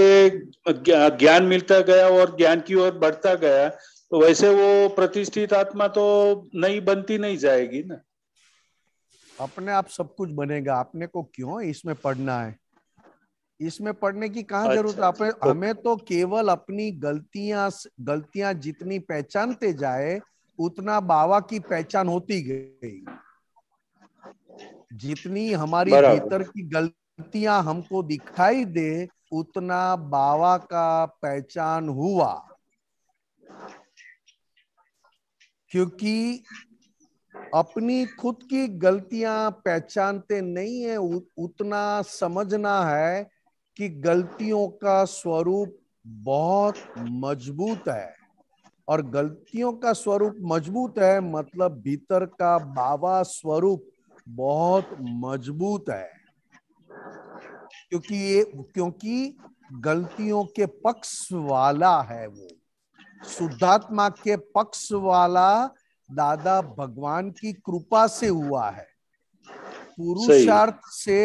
ज्ञान मिलता गया और ज्ञान की ओर बढ़ता गया तो वैसे वो प्रतिष्ठित आत्मा तो नहीं बनती नहीं जाएगी ना अपने आप सब कुछ बनेगा अपने को क्यों इसमें पढ़ना है इसमें पढ़ने की कहा अच्छा, जरूरत आप तो, हमें तो केवल अपनी गलतियां गलतियां जितनी पहचानते जाए उतना बाबा की पहचान होती गई जितनी हमारी भीतर की गलतियां हमको दिखाई दे उतना बाबा का पहचान हुआ क्योंकि अपनी खुद की गलतियां पहचानते नहीं है उतना समझना है कि गलतियों का स्वरूप बहुत मजबूत है और गलतियों का स्वरूप मजबूत है मतलब भीतर का बाबा स्वरूप बहुत मजबूत है क्योंकि ये क्योंकि गलतियों के पक्ष वाला है वो शुद्धात्मा के पक्ष वाला दादा भगवान की कृपा से हुआ है पुरुषार्थ से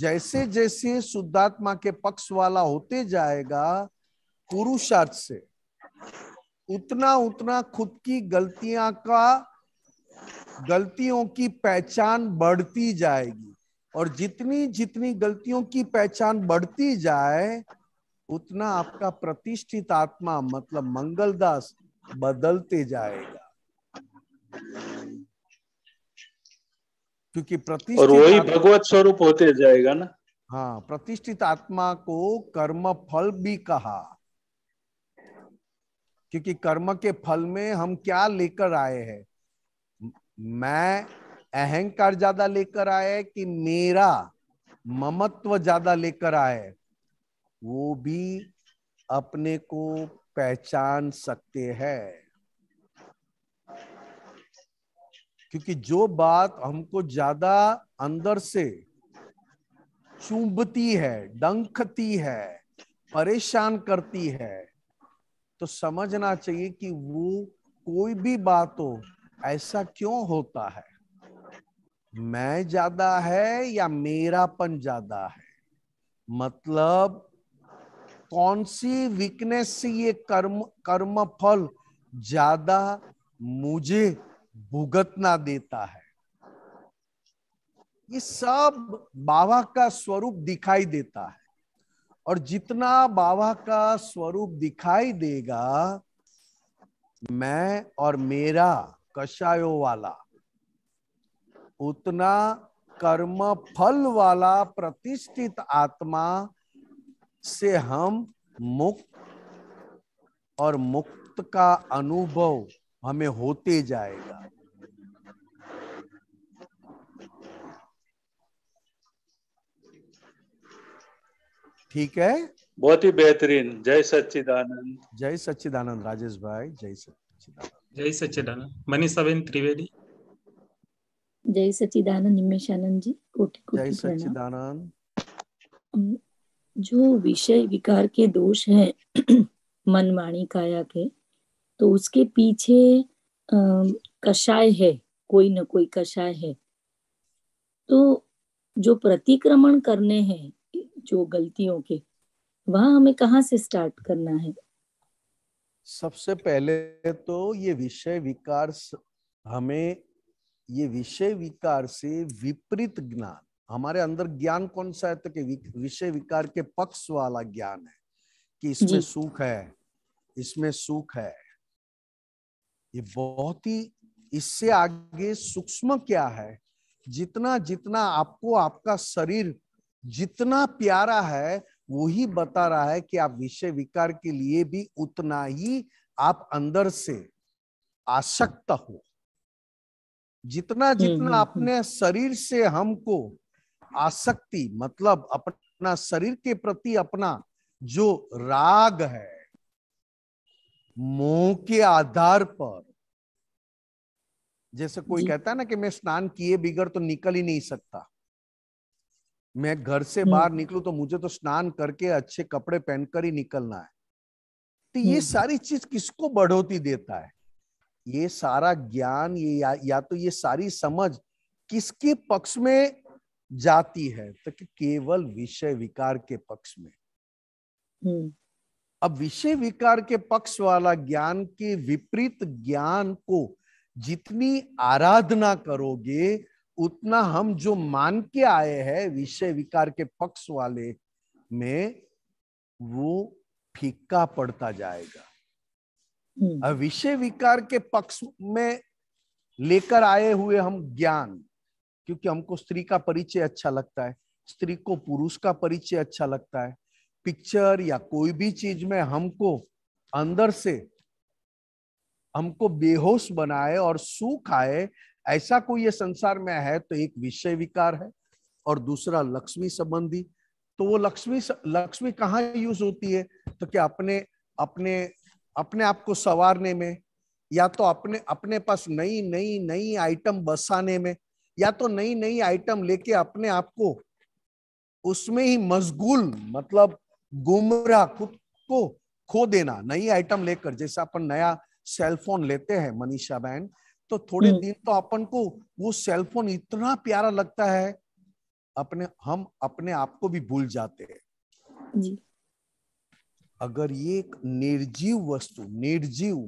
जैसे जैसे शुद्धात्मा के पक्ष वाला होते जाएगा पुरुषार्थ से उतना उतना खुद की गलतियां का गलतियों की पहचान बढ़ती जाएगी और जितनी जितनी गलतियों की पहचान बढ़ती जाए उतना आपका प्रतिष्ठित आत्मा मतलब मंगलदास बदलते जाएगा क्योंकि प्रतिष्ठित और वही भगवत स्वरूप होते जाएगा ना हाँ प्रतिष्ठित आत्मा को कर्म फल भी कहा क्योंकि कर्म के फल में हम क्या लेकर आए हैं मैं अहंकार ज्यादा लेकर आए कि मेरा ममत्व ज्यादा लेकर आए वो भी अपने को पहचान सकते हैं क्योंकि जो बात हमको ज्यादा अंदर से चुंबती है डंखती है परेशान करती है तो समझना चाहिए कि वो कोई भी बात हो ऐसा क्यों होता है मैं ज्यादा है या मेरापन ज्यादा है मतलब कौन सी वीकनेस से ये कर्म कर्म फल ज्यादा मुझे भुगतना देता है ये सब बाबा का स्वरूप दिखाई देता है और जितना बाबा का स्वरूप दिखाई देगा मैं और मेरा कषायों वाला उतना कर्म फल वाला प्रतिष्ठित आत्मा से हम मुक्त और मुक्त का अनुभव हमें होते जाएगा ठीक है बहुत ही बेहतरीन जय सच्चिदानंद जय सच्चिदानंद राजेश भाई जय सच्चिदानंद जय सचिदान मनी मनीषाबेन त्रिवेदी जय सचिदान निमेशानंद जी कोटि कोटि जय सचिदान जो विषय विकार के दोष है <clears throat> मनमानी काया के तो उसके पीछे कषाय है कोई न कोई कषाय है तो जो प्रतिक्रमण करने हैं जो गलतियों के वह हमें कहाँ से स्टार्ट करना है सबसे पहले तो ये विषय विकार हमें ये विषय विकार से विपरीत ज्ञान हमारे अंदर ज्ञान कौन सा है तो कि विषय विकार के पक्ष वाला ज्ञान है कि इसमें सुख है इसमें सुख है ये बहुत ही इससे आगे सूक्ष्म क्या है जितना जितना आपको आपका शरीर जितना प्यारा है वो ही बता रहा है कि आप विषय विकार के लिए भी उतना ही आप अंदर से आसक्त हो जितना हम्म, जितना हम्म, अपने हम्म। शरीर से हमको आसक्ति मतलब अपना शरीर के प्रति अपना जो राग है मोह के आधार पर जैसे कोई कहता है ना कि मैं स्नान किए बिगड़ तो निकल ही नहीं सकता मैं घर से हम्म। बाहर निकलू तो मुझे तो स्नान करके अच्छे कपड़े पहनकर ही निकलना है तो ये हम्म। सारी चीज किसको बढ़ोती देता है ये सारा ज्ञान ये या, या तो ये सारी समझ किसके पक्ष में जाती है तो कि केवल विषय विकार के पक्ष में हम्म। अब विषय विकार के पक्ष वाला ज्ञान के विपरीत ज्ञान को जितनी आराधना करोगे उतना हम जो मान के आए हैं विषय विकार के पक्ष वाले में वो फीका पड़ता जाएगा हम्म। विषय विकार के पक्ष में लेकर आए हुए हम ज्ञान क्योंकि हमको स्त्री का परिचय अच्छा लगता है स्त्री को पुरुष का परिचय अच्छा लगता है पिक्चर या कोई भी चीज में हमको अंदर से हमको बेहोश बनाए और सुख आए ऐसा कोई ये संसार में है तो एक विषय विकार है और दूसरा लक्ष्मी संबंधी तो वो लक्ष्मी लक्ष्मी कहाँ यूज होती है तो क्या अपने अपने अपने आप को सवारने में या तो अपने अपने पास नई नई नई आइटम बसाने में या तो नई नई आइटम लेके अपने आप को उसमें ही मशगूल मतलब गुमराह खुद को खो देना नई आइटम लेकर जैसे अपन नया सेलफोन लेते हैं मनीषा बहन तो थोड़े हम्म। दिन तो अपन को वो सेलफोन इतना प्यारा लगता है अपने हम अपने आप को भी भूल जाते हैं अगर ये एक निर्जीव वस्तु निर्जीव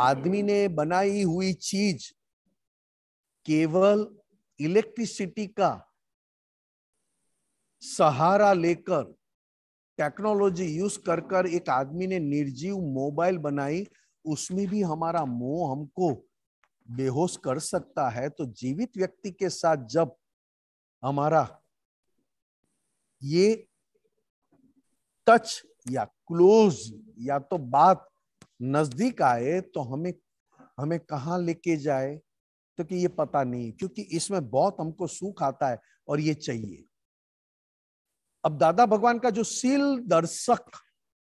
आदमी ने बनाई हुई चीज केवल इलेक्ट्रिसिटी का सहारा लेकर टेक्नोलॉजी यूज कर कर एक आदमी ने निर्जीव मोबाइल बनाई उसमें भी हमारा मोह हमको बेहोश कर सकता है तो जीवित व्यक्ति के साथ जब हमारा ये टच या क्लोज या तो बात नजदीक आए तो हमें हमें कहा लेके जाए तो कि ये पता नहीं क्योंकि इसमें बहुत हमको सुख आता है और ये चाहिए अब दादा भगवान का जो सील दर्शक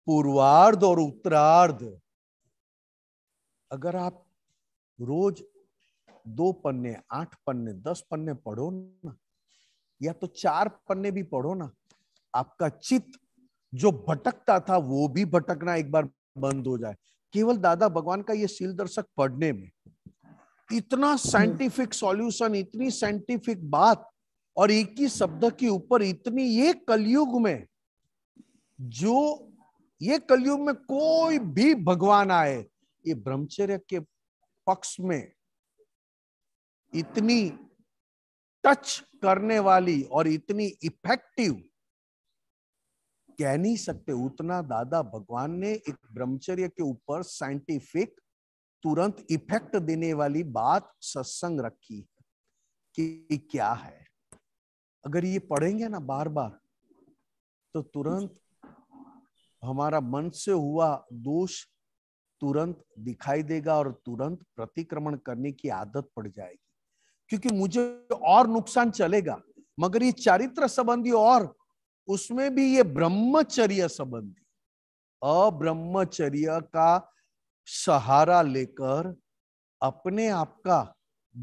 पूर्वार्ध और उत्तरार्ध अगर आप रोज दो पन्ने आठ पन्ने दस पन्ने पढ़ो ना या तो चार पन्ने भी पढ़ो ना आपका चित जो भटकता था वो भी भटकना एक बार बंद हो जाए केवल दादा भगवान का ये सील दर्शक पढ़ने में इतना साइंटिफिक सॉल्यूशन इतनी साइंटिफिक बात और एक ही शब्द के ऊपर इतनी ये कलयुग में जो ये कलयुग में कोई भी भगवान आए ये ब्रह्मचर्य के पक्ष में इतनी टच करने वाली और इतनी इफेक्टिव कह नहीं सकते उतना दादा भगवान ने एक ब्रह्मचर्य के ऊपर साइंटिफिक तुरंत इफेक्ट देने वाली बात सत्संग रखी है कि क्या है अगर ये पढ़ेंगे ना बार बार तो तुरंत हमारा मन से हुआ दोष तुरंत दिखाई देगा और तुरंत प्रतिक्रमण करने की आदत पड़ जाएगी क्योंकि मुझे और नुकसान चलेगा मगर ये चारित्र संबंधी और उसमें भी ये ब्रह्मचर्य संबंधी अब्रह्मचर्य का सहारा लेकर अपने आप का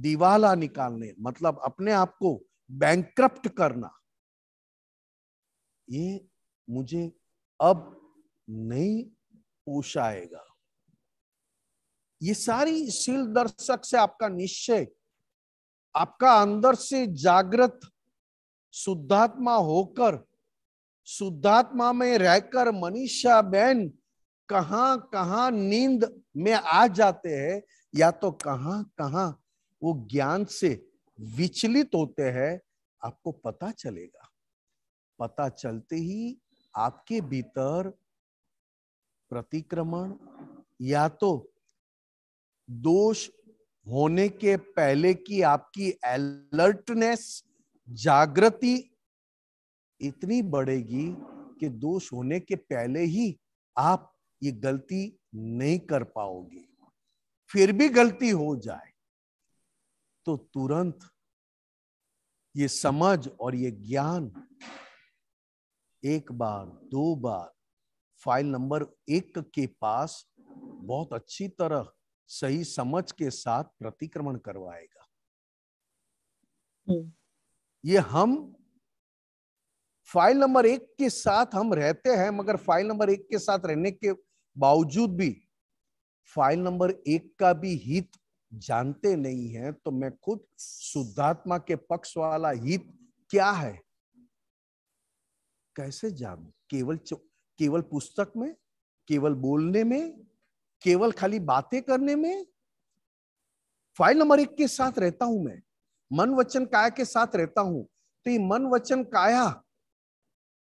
दिवाला निकालने मतलब अपने आप को बैंक करना ये मुझे अब नहीं पोषाएगा ये सारी शील दर्शक से आपका निश्चय आपका अंदर से जागृत शुद्धात्मा होकर शुद्धात्मा में रहकर मनीषा बहन कहां कहां नींद में आ जाते हैं या तो कहां कहां वो ज्ञान से विचलित होते हैं आपको पता चलेगा पता चलते ही आपके भीतर प्रतिक्रमण या तो दोष होने के पहले की आपकी अलर्टनेस जागृति इतनी बढ़ेगी कि दोष होने के पहले ही आप ये गलती नहीं कर पाओगे फिर भी गलती हो जाए तो तुरंत ये समझ और ये ज्ञान एक बार दो बार फाइल नंबर एक के पास बहुत अच्छी तरह सही समझ के साथ प्रतिक्रमण करवाएगा हम्म। ये हम फाइल नंबर एक के साथ हम रहते हैं मगर फाइल नंबर एक के साथ रहने के बावजूद भी फाइल नंबर एक का भी हित जानते नहीं है तो मैं खुद शुद्धात्मा के पक्ष वाला हित क्या है कैसे जानू केवल केवल पुस्तक में केवल बोलने में केवल खाली बातें करने में फाइल नंबर एक के साथ रहता हूं मैं मन वचन काया के साथ रहता हूं तो ये मन वचन काया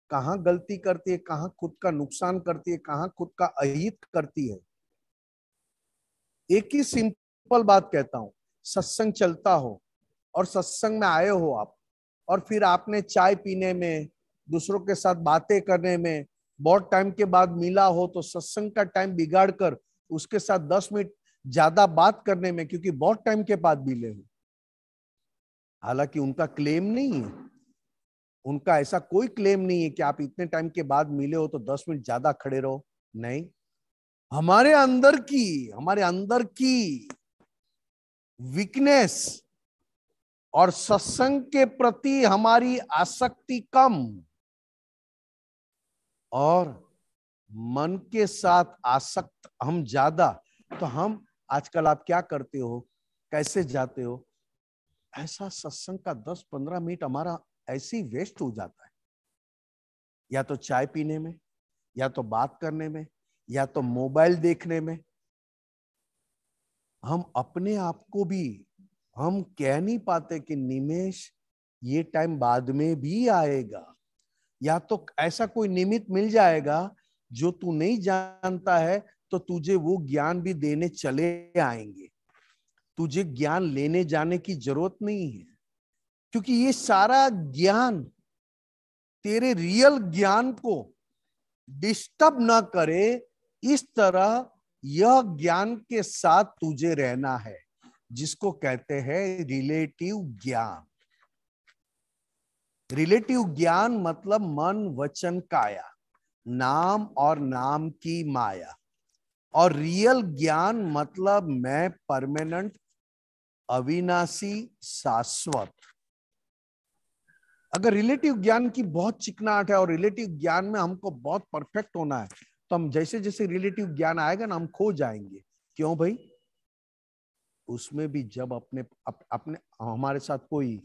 कहा गलती करती है कहा खुद का नुकसान करती है कहा खुद का अहित करती है एक ही सिंपल बात कहता हूं सत्संग चलता हो और सत्संग में आए हो आप और फिर आपने चाय पीने में दूसरों के साथ बातें करने में बहुत टाइम के बाद मिला हो तो सत्संग का टाइम बिगाड़ कर उसके साथ दस मिनट ज्यादा बात करने में क्योंकि बहुत टाइम के बाद मिले हूं हालांकि उनका क्लेम नहीं है उनका ऐसा कोई क्लेम नहीं है कि आप इतने टाइम के बाद मिले हो तो दस मिनट ज्यादा खड़े रहो नहीं हमारे अंदर की हमारे अंदर की वीकनेस और सत्संग के प्रति हमारी आसक्ति कम और मन के साथ आसक्त हम ज्यादा तो हम आजकल आप क्या करते हो कैसे जाते हो ऐसा सत्संग का दस पंद्रह मिनट हमारा ऐसे वेस्ट हो जाता है या तो चाय पीने में या तो बात करने में या तो मोबाइल देखने में हम अपने आप को भी हम कह नहीं पाते कि निमेश ये टाइम बाद में भी आएगा या तो ऐसा कोई निमित मिल जाएगा जो तू नहीं जानता है तो तुझे वो ज्ञान भी देने चले आएंगे तुझे ज्ञान लेने जाने की जरूरत नहीं है क्योंकि ये सारा ज्ञान तेरे रियल ज्ञान को डिस्टर्ब ना करे इस तरह यह ज्ञान के साथ तुझे रहना है जिसको कहते हैं रिलेटिव ज्ञान रिलेटिव ज्ञान मतलब मन वचन काया नाम और नाम की माया और रियल ज्ञान मतलब मैं परमानेंट अविनाशी शाश्वत अगर रिलेटिव ज्ञान की बहुत चिकनाहट है और रिलेटिव ज्ञान में हमको बहुत परफेक्ट होना है तो हम जैसे जैसे रिलेटिव ज्ञान आएगा ना हम खो जाएंगे क्यों भाई उसमें भी जब अपने अप, अपने हमारे साथ कोई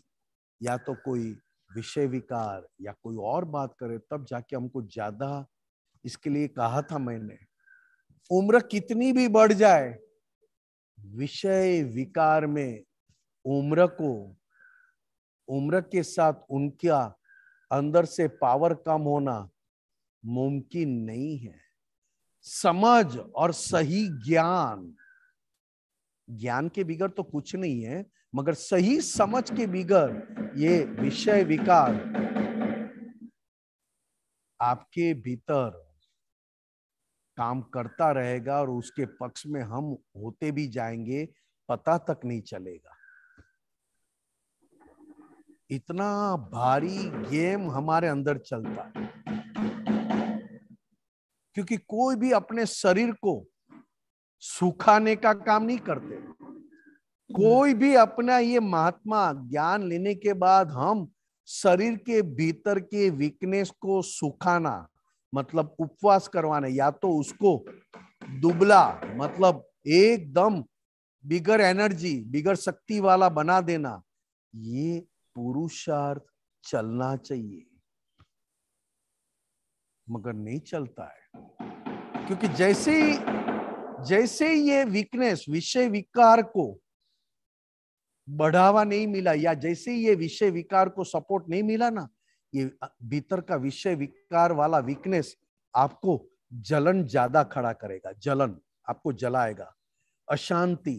या तो कोई विषय विकार या कोई और बात करे तब जाके हमको ज्यादा इसके लिए कहा था मैंने उम्र कितनी भी बढ़ जाए विषय विकार में उम्र को उम्र के साथ उनका अंदर से पावर कम होना मुमकिन नहीं है समझ और सही ज्ञान ज्ञान के बिगड़ तो कुछ नहीं है मगर सही समझ के बिगर ये विषय विकार आपके भीतर काम करता रहेगा और उसके पक्ष में हम होते भी जाएंगे पता तक नहीं चलेगा इतना भारी गेम हमारे अंदर चलता है क्योंकि कोई भी अपने शरीर को सुखाने का काम नहीं करते हम्म। कोई भी अपना ये महात्मा ज्ञान लेने के बाद हम शरीर के भीतर के वीकनेस को सुखाना मतलब उपवास करवाना या तो उसको दुबला मतलब एकदम बिगर एनर्जी बिगर शक्ति वाला बना देना ये पुरुषार्थ चलना चाहिए मगर नहीं चलता है क्योंकि जैसे ही जैसे ये वीकनेस विषय विकार को बढ़ावा नहीं मिला या जैसे ही ये विषय विकार को सपोर्ट नहीं मिला ना ये भीतर का विषय विकार वाला वीकनेस आपको जलन ज्यादा खड़ा करेगा जलन आपको जलाएगा अशांति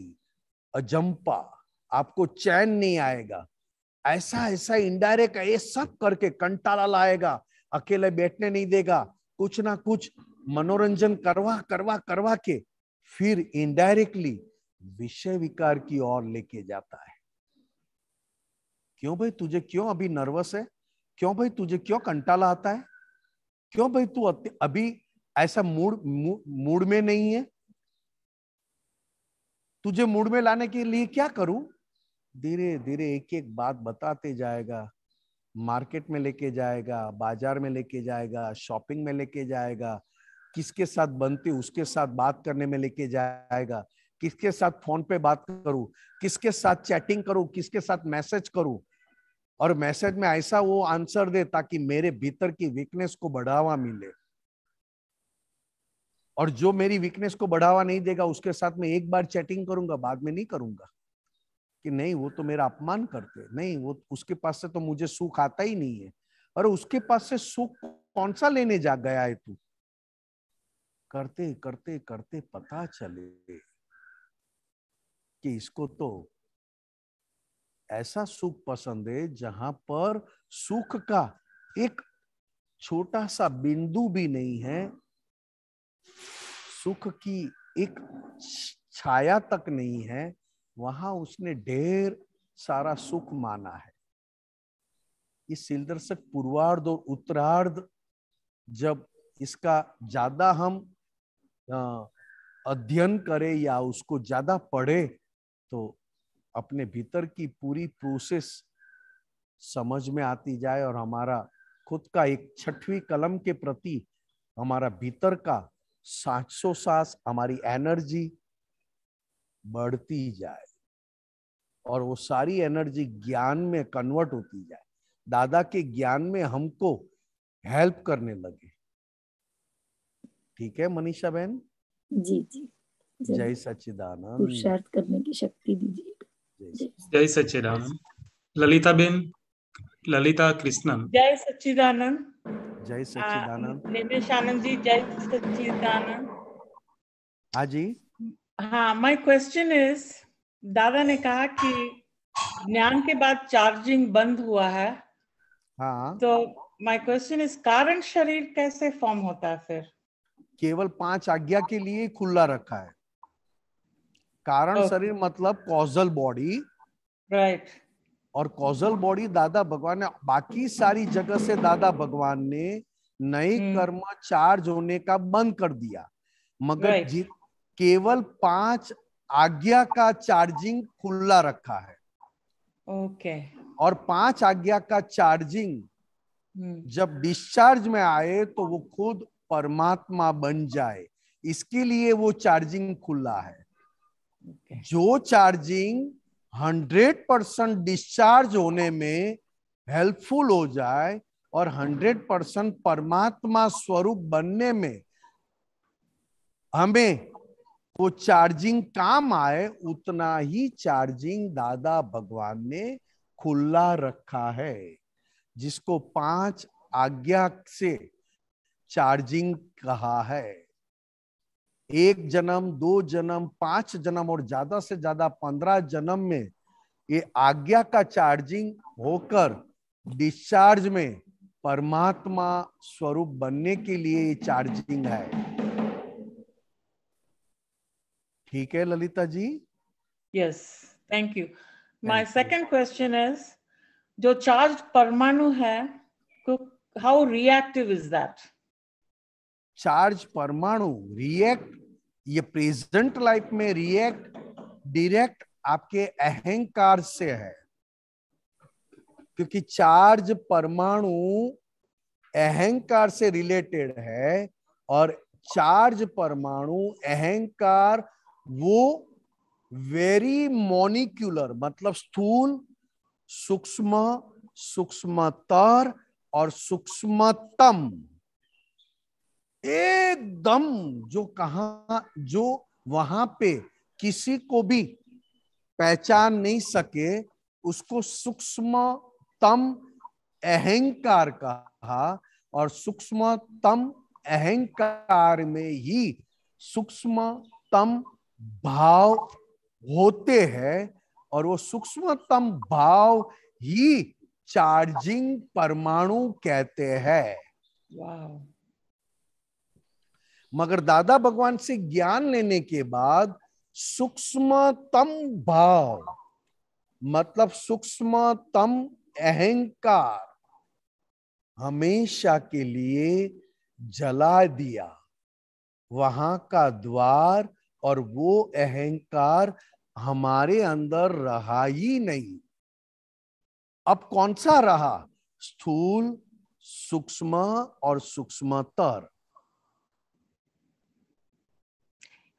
अजंपा आपको चैन नहीं आएगा ऐसा ऐसा इनडायरेक्ट ये सब करके कंटाला लाएगा अकेले बैठने नहीं देगा कुछ ना कुछ मनोरंजन करवा करवा करवा के फिर इनडायरेक्टली विषय विकार की ओर लेके जाता है क्यों भाई तुझे क्यों अभी नर्वस है क्यों भाई तुझे क्यों कंटाला आता है क्यों भाई तू अभी ऐसा मूड मूड में नहीं है तुझे मूड में लाने के लिए क्या करूं धीरे धीरे एक एक बात बताते जाएगा मार्केट में लेके जाएगा बाजार में लेके जाएगा शॉपिंग में लेके जाएगा किसके साथ बनते उसके साथ बात करने में लेके जाएगा किसके साथ फोन पे बात करूं किसके साथ चैटिंग करूं किसके साथ मैसेज करूं और मैसेज में ऐसा वो आंसर दे ताकि मेरे भीतर की वीकनेस को बढ़ावा मिले और जो मेरी वीकनेस को बढ़ावा नहीं देगा उसके साथ मैं एक बार चैटिंग करूंगा बाद में नहीं करूंगा कि नहीं वो तो मेरा अपमान करते नहीं वो उसके पास से तो मुझे सुख आता ही नहीं है और उसके पास से सुख कौन सा लेने जा गया है तू करते करते करते पता चले कि इसको तो ऐसा सुख पसंद है जहां पर सुख का एक छोटा सा बिंदु भी नहीं है सुख की एक छाया तक नहीं है वहां उसने ढेर सारा सुख माना है इस सिलदर्शक पूर्वार्ध और उत्तरार्ध जब इसका ज्यादा हम अध्ययन करें या उसको ज्यादा पढ़े तो अपने भीतर की पूरी प्रोसेस समझ में आती जाए और हमारा खुद का एक छठवी कलम के प्रति हमारा भीतर का सासो सास हमारी एनर्जी बढ़ती जाए और वो सारी एनर्जी ज्ञान में कन्वर्ट होती जाए दादा के ज्ञान में हमको हेल्प करने लगे ठीक है मनीषा बहन जी जी जय सचिदानंद करने की शक्ति दीजिए जय सच्चिदानंद ललिता बेन ललिता कृष्णन जय सच्चिदानंद जय सच्चिदानंद निमेश आनंद जी जय सच्चिदानंद हाँ जी हाँ माय क्वेश्चन इज दादा ने कहा कि ज्ञान के बाद चार्जिंग बंद हुआ है हाँ तो माय क्वेश्चन इज कारण शरीर कैसे फॉर्म होता है फिर केवल पांच आज्ञा के लिए खुला रखा है कारण okay. शरीर मतलब कॉजल बॉडी राइट और कॉजल बॉडी दादा भगवान ने बाकी सारी जगह से दादा भगवान ने नए हम्म। कर्म चार्ज होने का बंद कर दिया मगर जी केवल पांच आज्ञा का चार्जिंग खुला रखा है ओके okay. और पांच आज्ञा का चार्जिंग हम्म। जब डिस्चार्ज में आए तो वो खुद परमात्मा बन जाए इसके लिए वो चार्जिंग खुला है जो चार्जिंग हंड्रेड परसेंट डिस्चार्ज होने में हेल्पफुल हो जाए और हंड्रेड परसेंट परमात्मा स्वरूप बनने में हमें वो चार्जिंग काम आए उतना ही चार्जिंग दादा भगवान ने खुला रखा है जिसको पांच आज्ञा से चार्जिंग कहा है एक जन्म दो जन्म पांच जन्म और ज्यादा से ज्यादा पंद्रह जन्म में ये आज्ञा का चार्जिंग होकर डिस्चार्ज में परमात्मा स्वरूप बनने के लिए ये चार्जिंग है ठीक है Lalita ji yes thank you my second question is जो चार्ज परमाणु है how reactive is that charge परमाणु रिएक्ट ये प्रेजेंट लाइफ में रिएक्ट डायरेक्ट आपके अहंकार से है क्योंकि चार्ज परमाणु अहंकार से रिलेटेड है और चार्ज परमाणु अहंकार वो वेरी मोनिक्यूलर मतलब स्थूल सूक्ष्म सूक्ष्मतर और सूक्ष्मतम एकदम जो कहा जो वहां पे किसी को भी पहचान नहीं सके उसको सूक्ष्मतम अहंकार कहा और सूक्ष्मतम अहंकार में ही सूक्ष्मतम भाव होते हैं और वो सूक्ष्मतम भाव ही चार्जिंग परमाणु कहते हैं मगर दादा भगवान से ज्ञान लेने के बाद सूक्ष्मतम भाव मतलब सूक्ष्मतम अहंकार हमेशा के लिए जला दिया वहां का द्वार और वो अहंकार हमारे अंदर रहा ही नहीं अब कौन सा रहा स्थूल सूक्ष्म और सूक्ष्मतर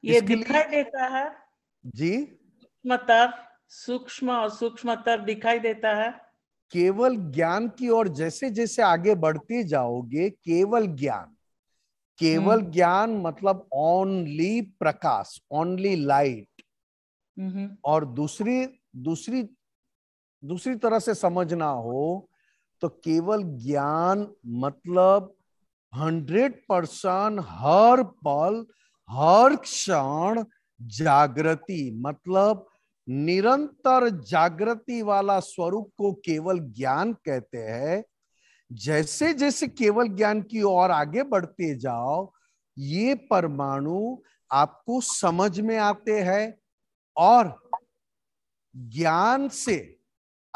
ये दिखाई देता है जी सूक्ष्मतर सूक्ष्म और सूक्ष्मतर दिखाई देता है केवल ज्ञान की ओर जैसे जैसे आगे बढ़ती जाओगे केवल ज्ञान केवल हम्म। ज्ञान मतलब ओनली प्रकाश ओनली लाइट हम्म। और दूसरी दूसरी दूसरी तरह से समझना हो तो केवल ज्ञान मतलब हंड्रेड परसेंट हर पल पर हर क्षण जागृति मतलब निरंतर जागृति वाला स्वरूप को केवल ज्ञान कहते हैं जैसे जैसे केवल ज्ञान की ओर आगे बढ़ते जाओ ये परमाणु आपको समझ में आते हैं और ज्ञान से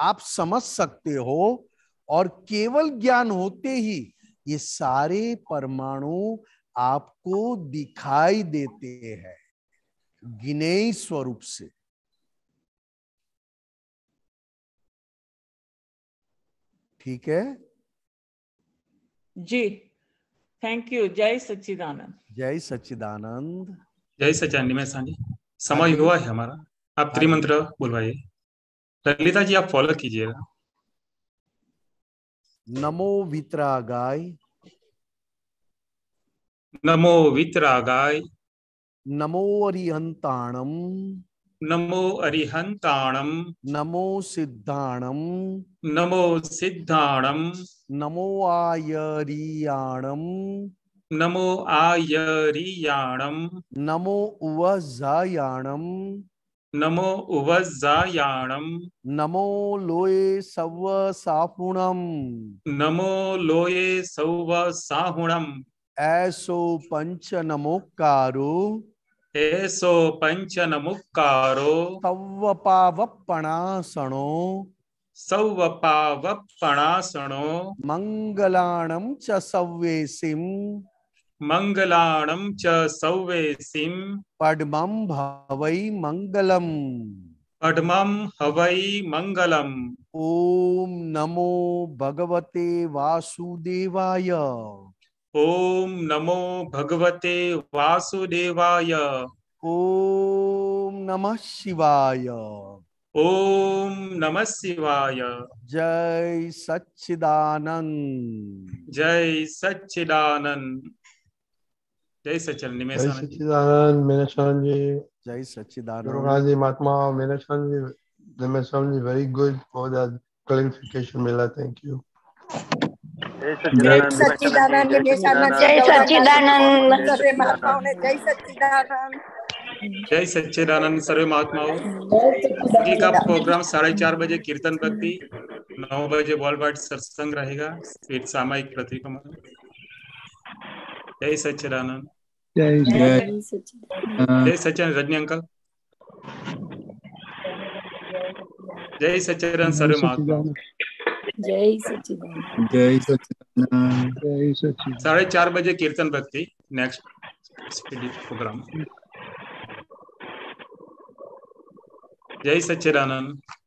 आप समझ सकते हो और केवल ज्ञान होते ही ये सारे परमाणु आपको दिखाई देते हैं गिने स्वरूप से ठीक है जी थैंक यू जय सच्चिदानंद जय सच्चिदानंद जय सचानी मैं जी समय हुआ है हमारा आप त्रिमंत्र बोलवाइए ललिता जी आप फॉलो कीजिएगा नमो वित्रा गाय नमो वितरागाय नमो अरिहंताणम नमो अरिहंताणम नमो सिद्धाणम नमो सिद्धाणम नमो आयरियाणम नमो आयरियाणम नमो उवजायाणम नमो उवजायाणम नमो लोये सव साहुणम नमो लोये सव साहुणम ऐसो पंच नमोकारो ऐसो पंच पाव तव सव पाव पावपणासणो मंगलाणम च सव्वेसिम मंगलाणम च सौवेसिम पद्मम भवई मंगलम पद्मम हवई मंगलम ओम नमो भगवते वासुदेवाय ओम नमो भगवते वासुदेवाय ओम नमः शिवाय ओम नमः शिवाय जय सच्चिदानंद जय सच्चिदानंद जय सचल निमेश सच्चिदानंद मीनाक्षान जी जय सच्चिदानंद दुर्गा जी महात्मा Meenakshan ji Nimesh ji very good for that clarification मिला थैंक यू सच्चिदानंद जय सच्चिदानंद सर्वे महात्माओं जय सच्चिदानंद जय सच्चिदानंद सर्वे महात्माओं का प्रोग्राम साढ़े चार बजे कीर्तन भक्ति नौ बजे बॉल बॉलबाट सत्संग रहेगा फिर सामायिक प्रतिक्रमण जय सच्चिदानंद जय सचिन रजनी अंकल जय सचिन सर्वे महात्मा जय सचिदानंद साढ़े चार बजे कीर्तन भक्ति नेक्स्ट प्रोग्राम जय सच्चिदानंद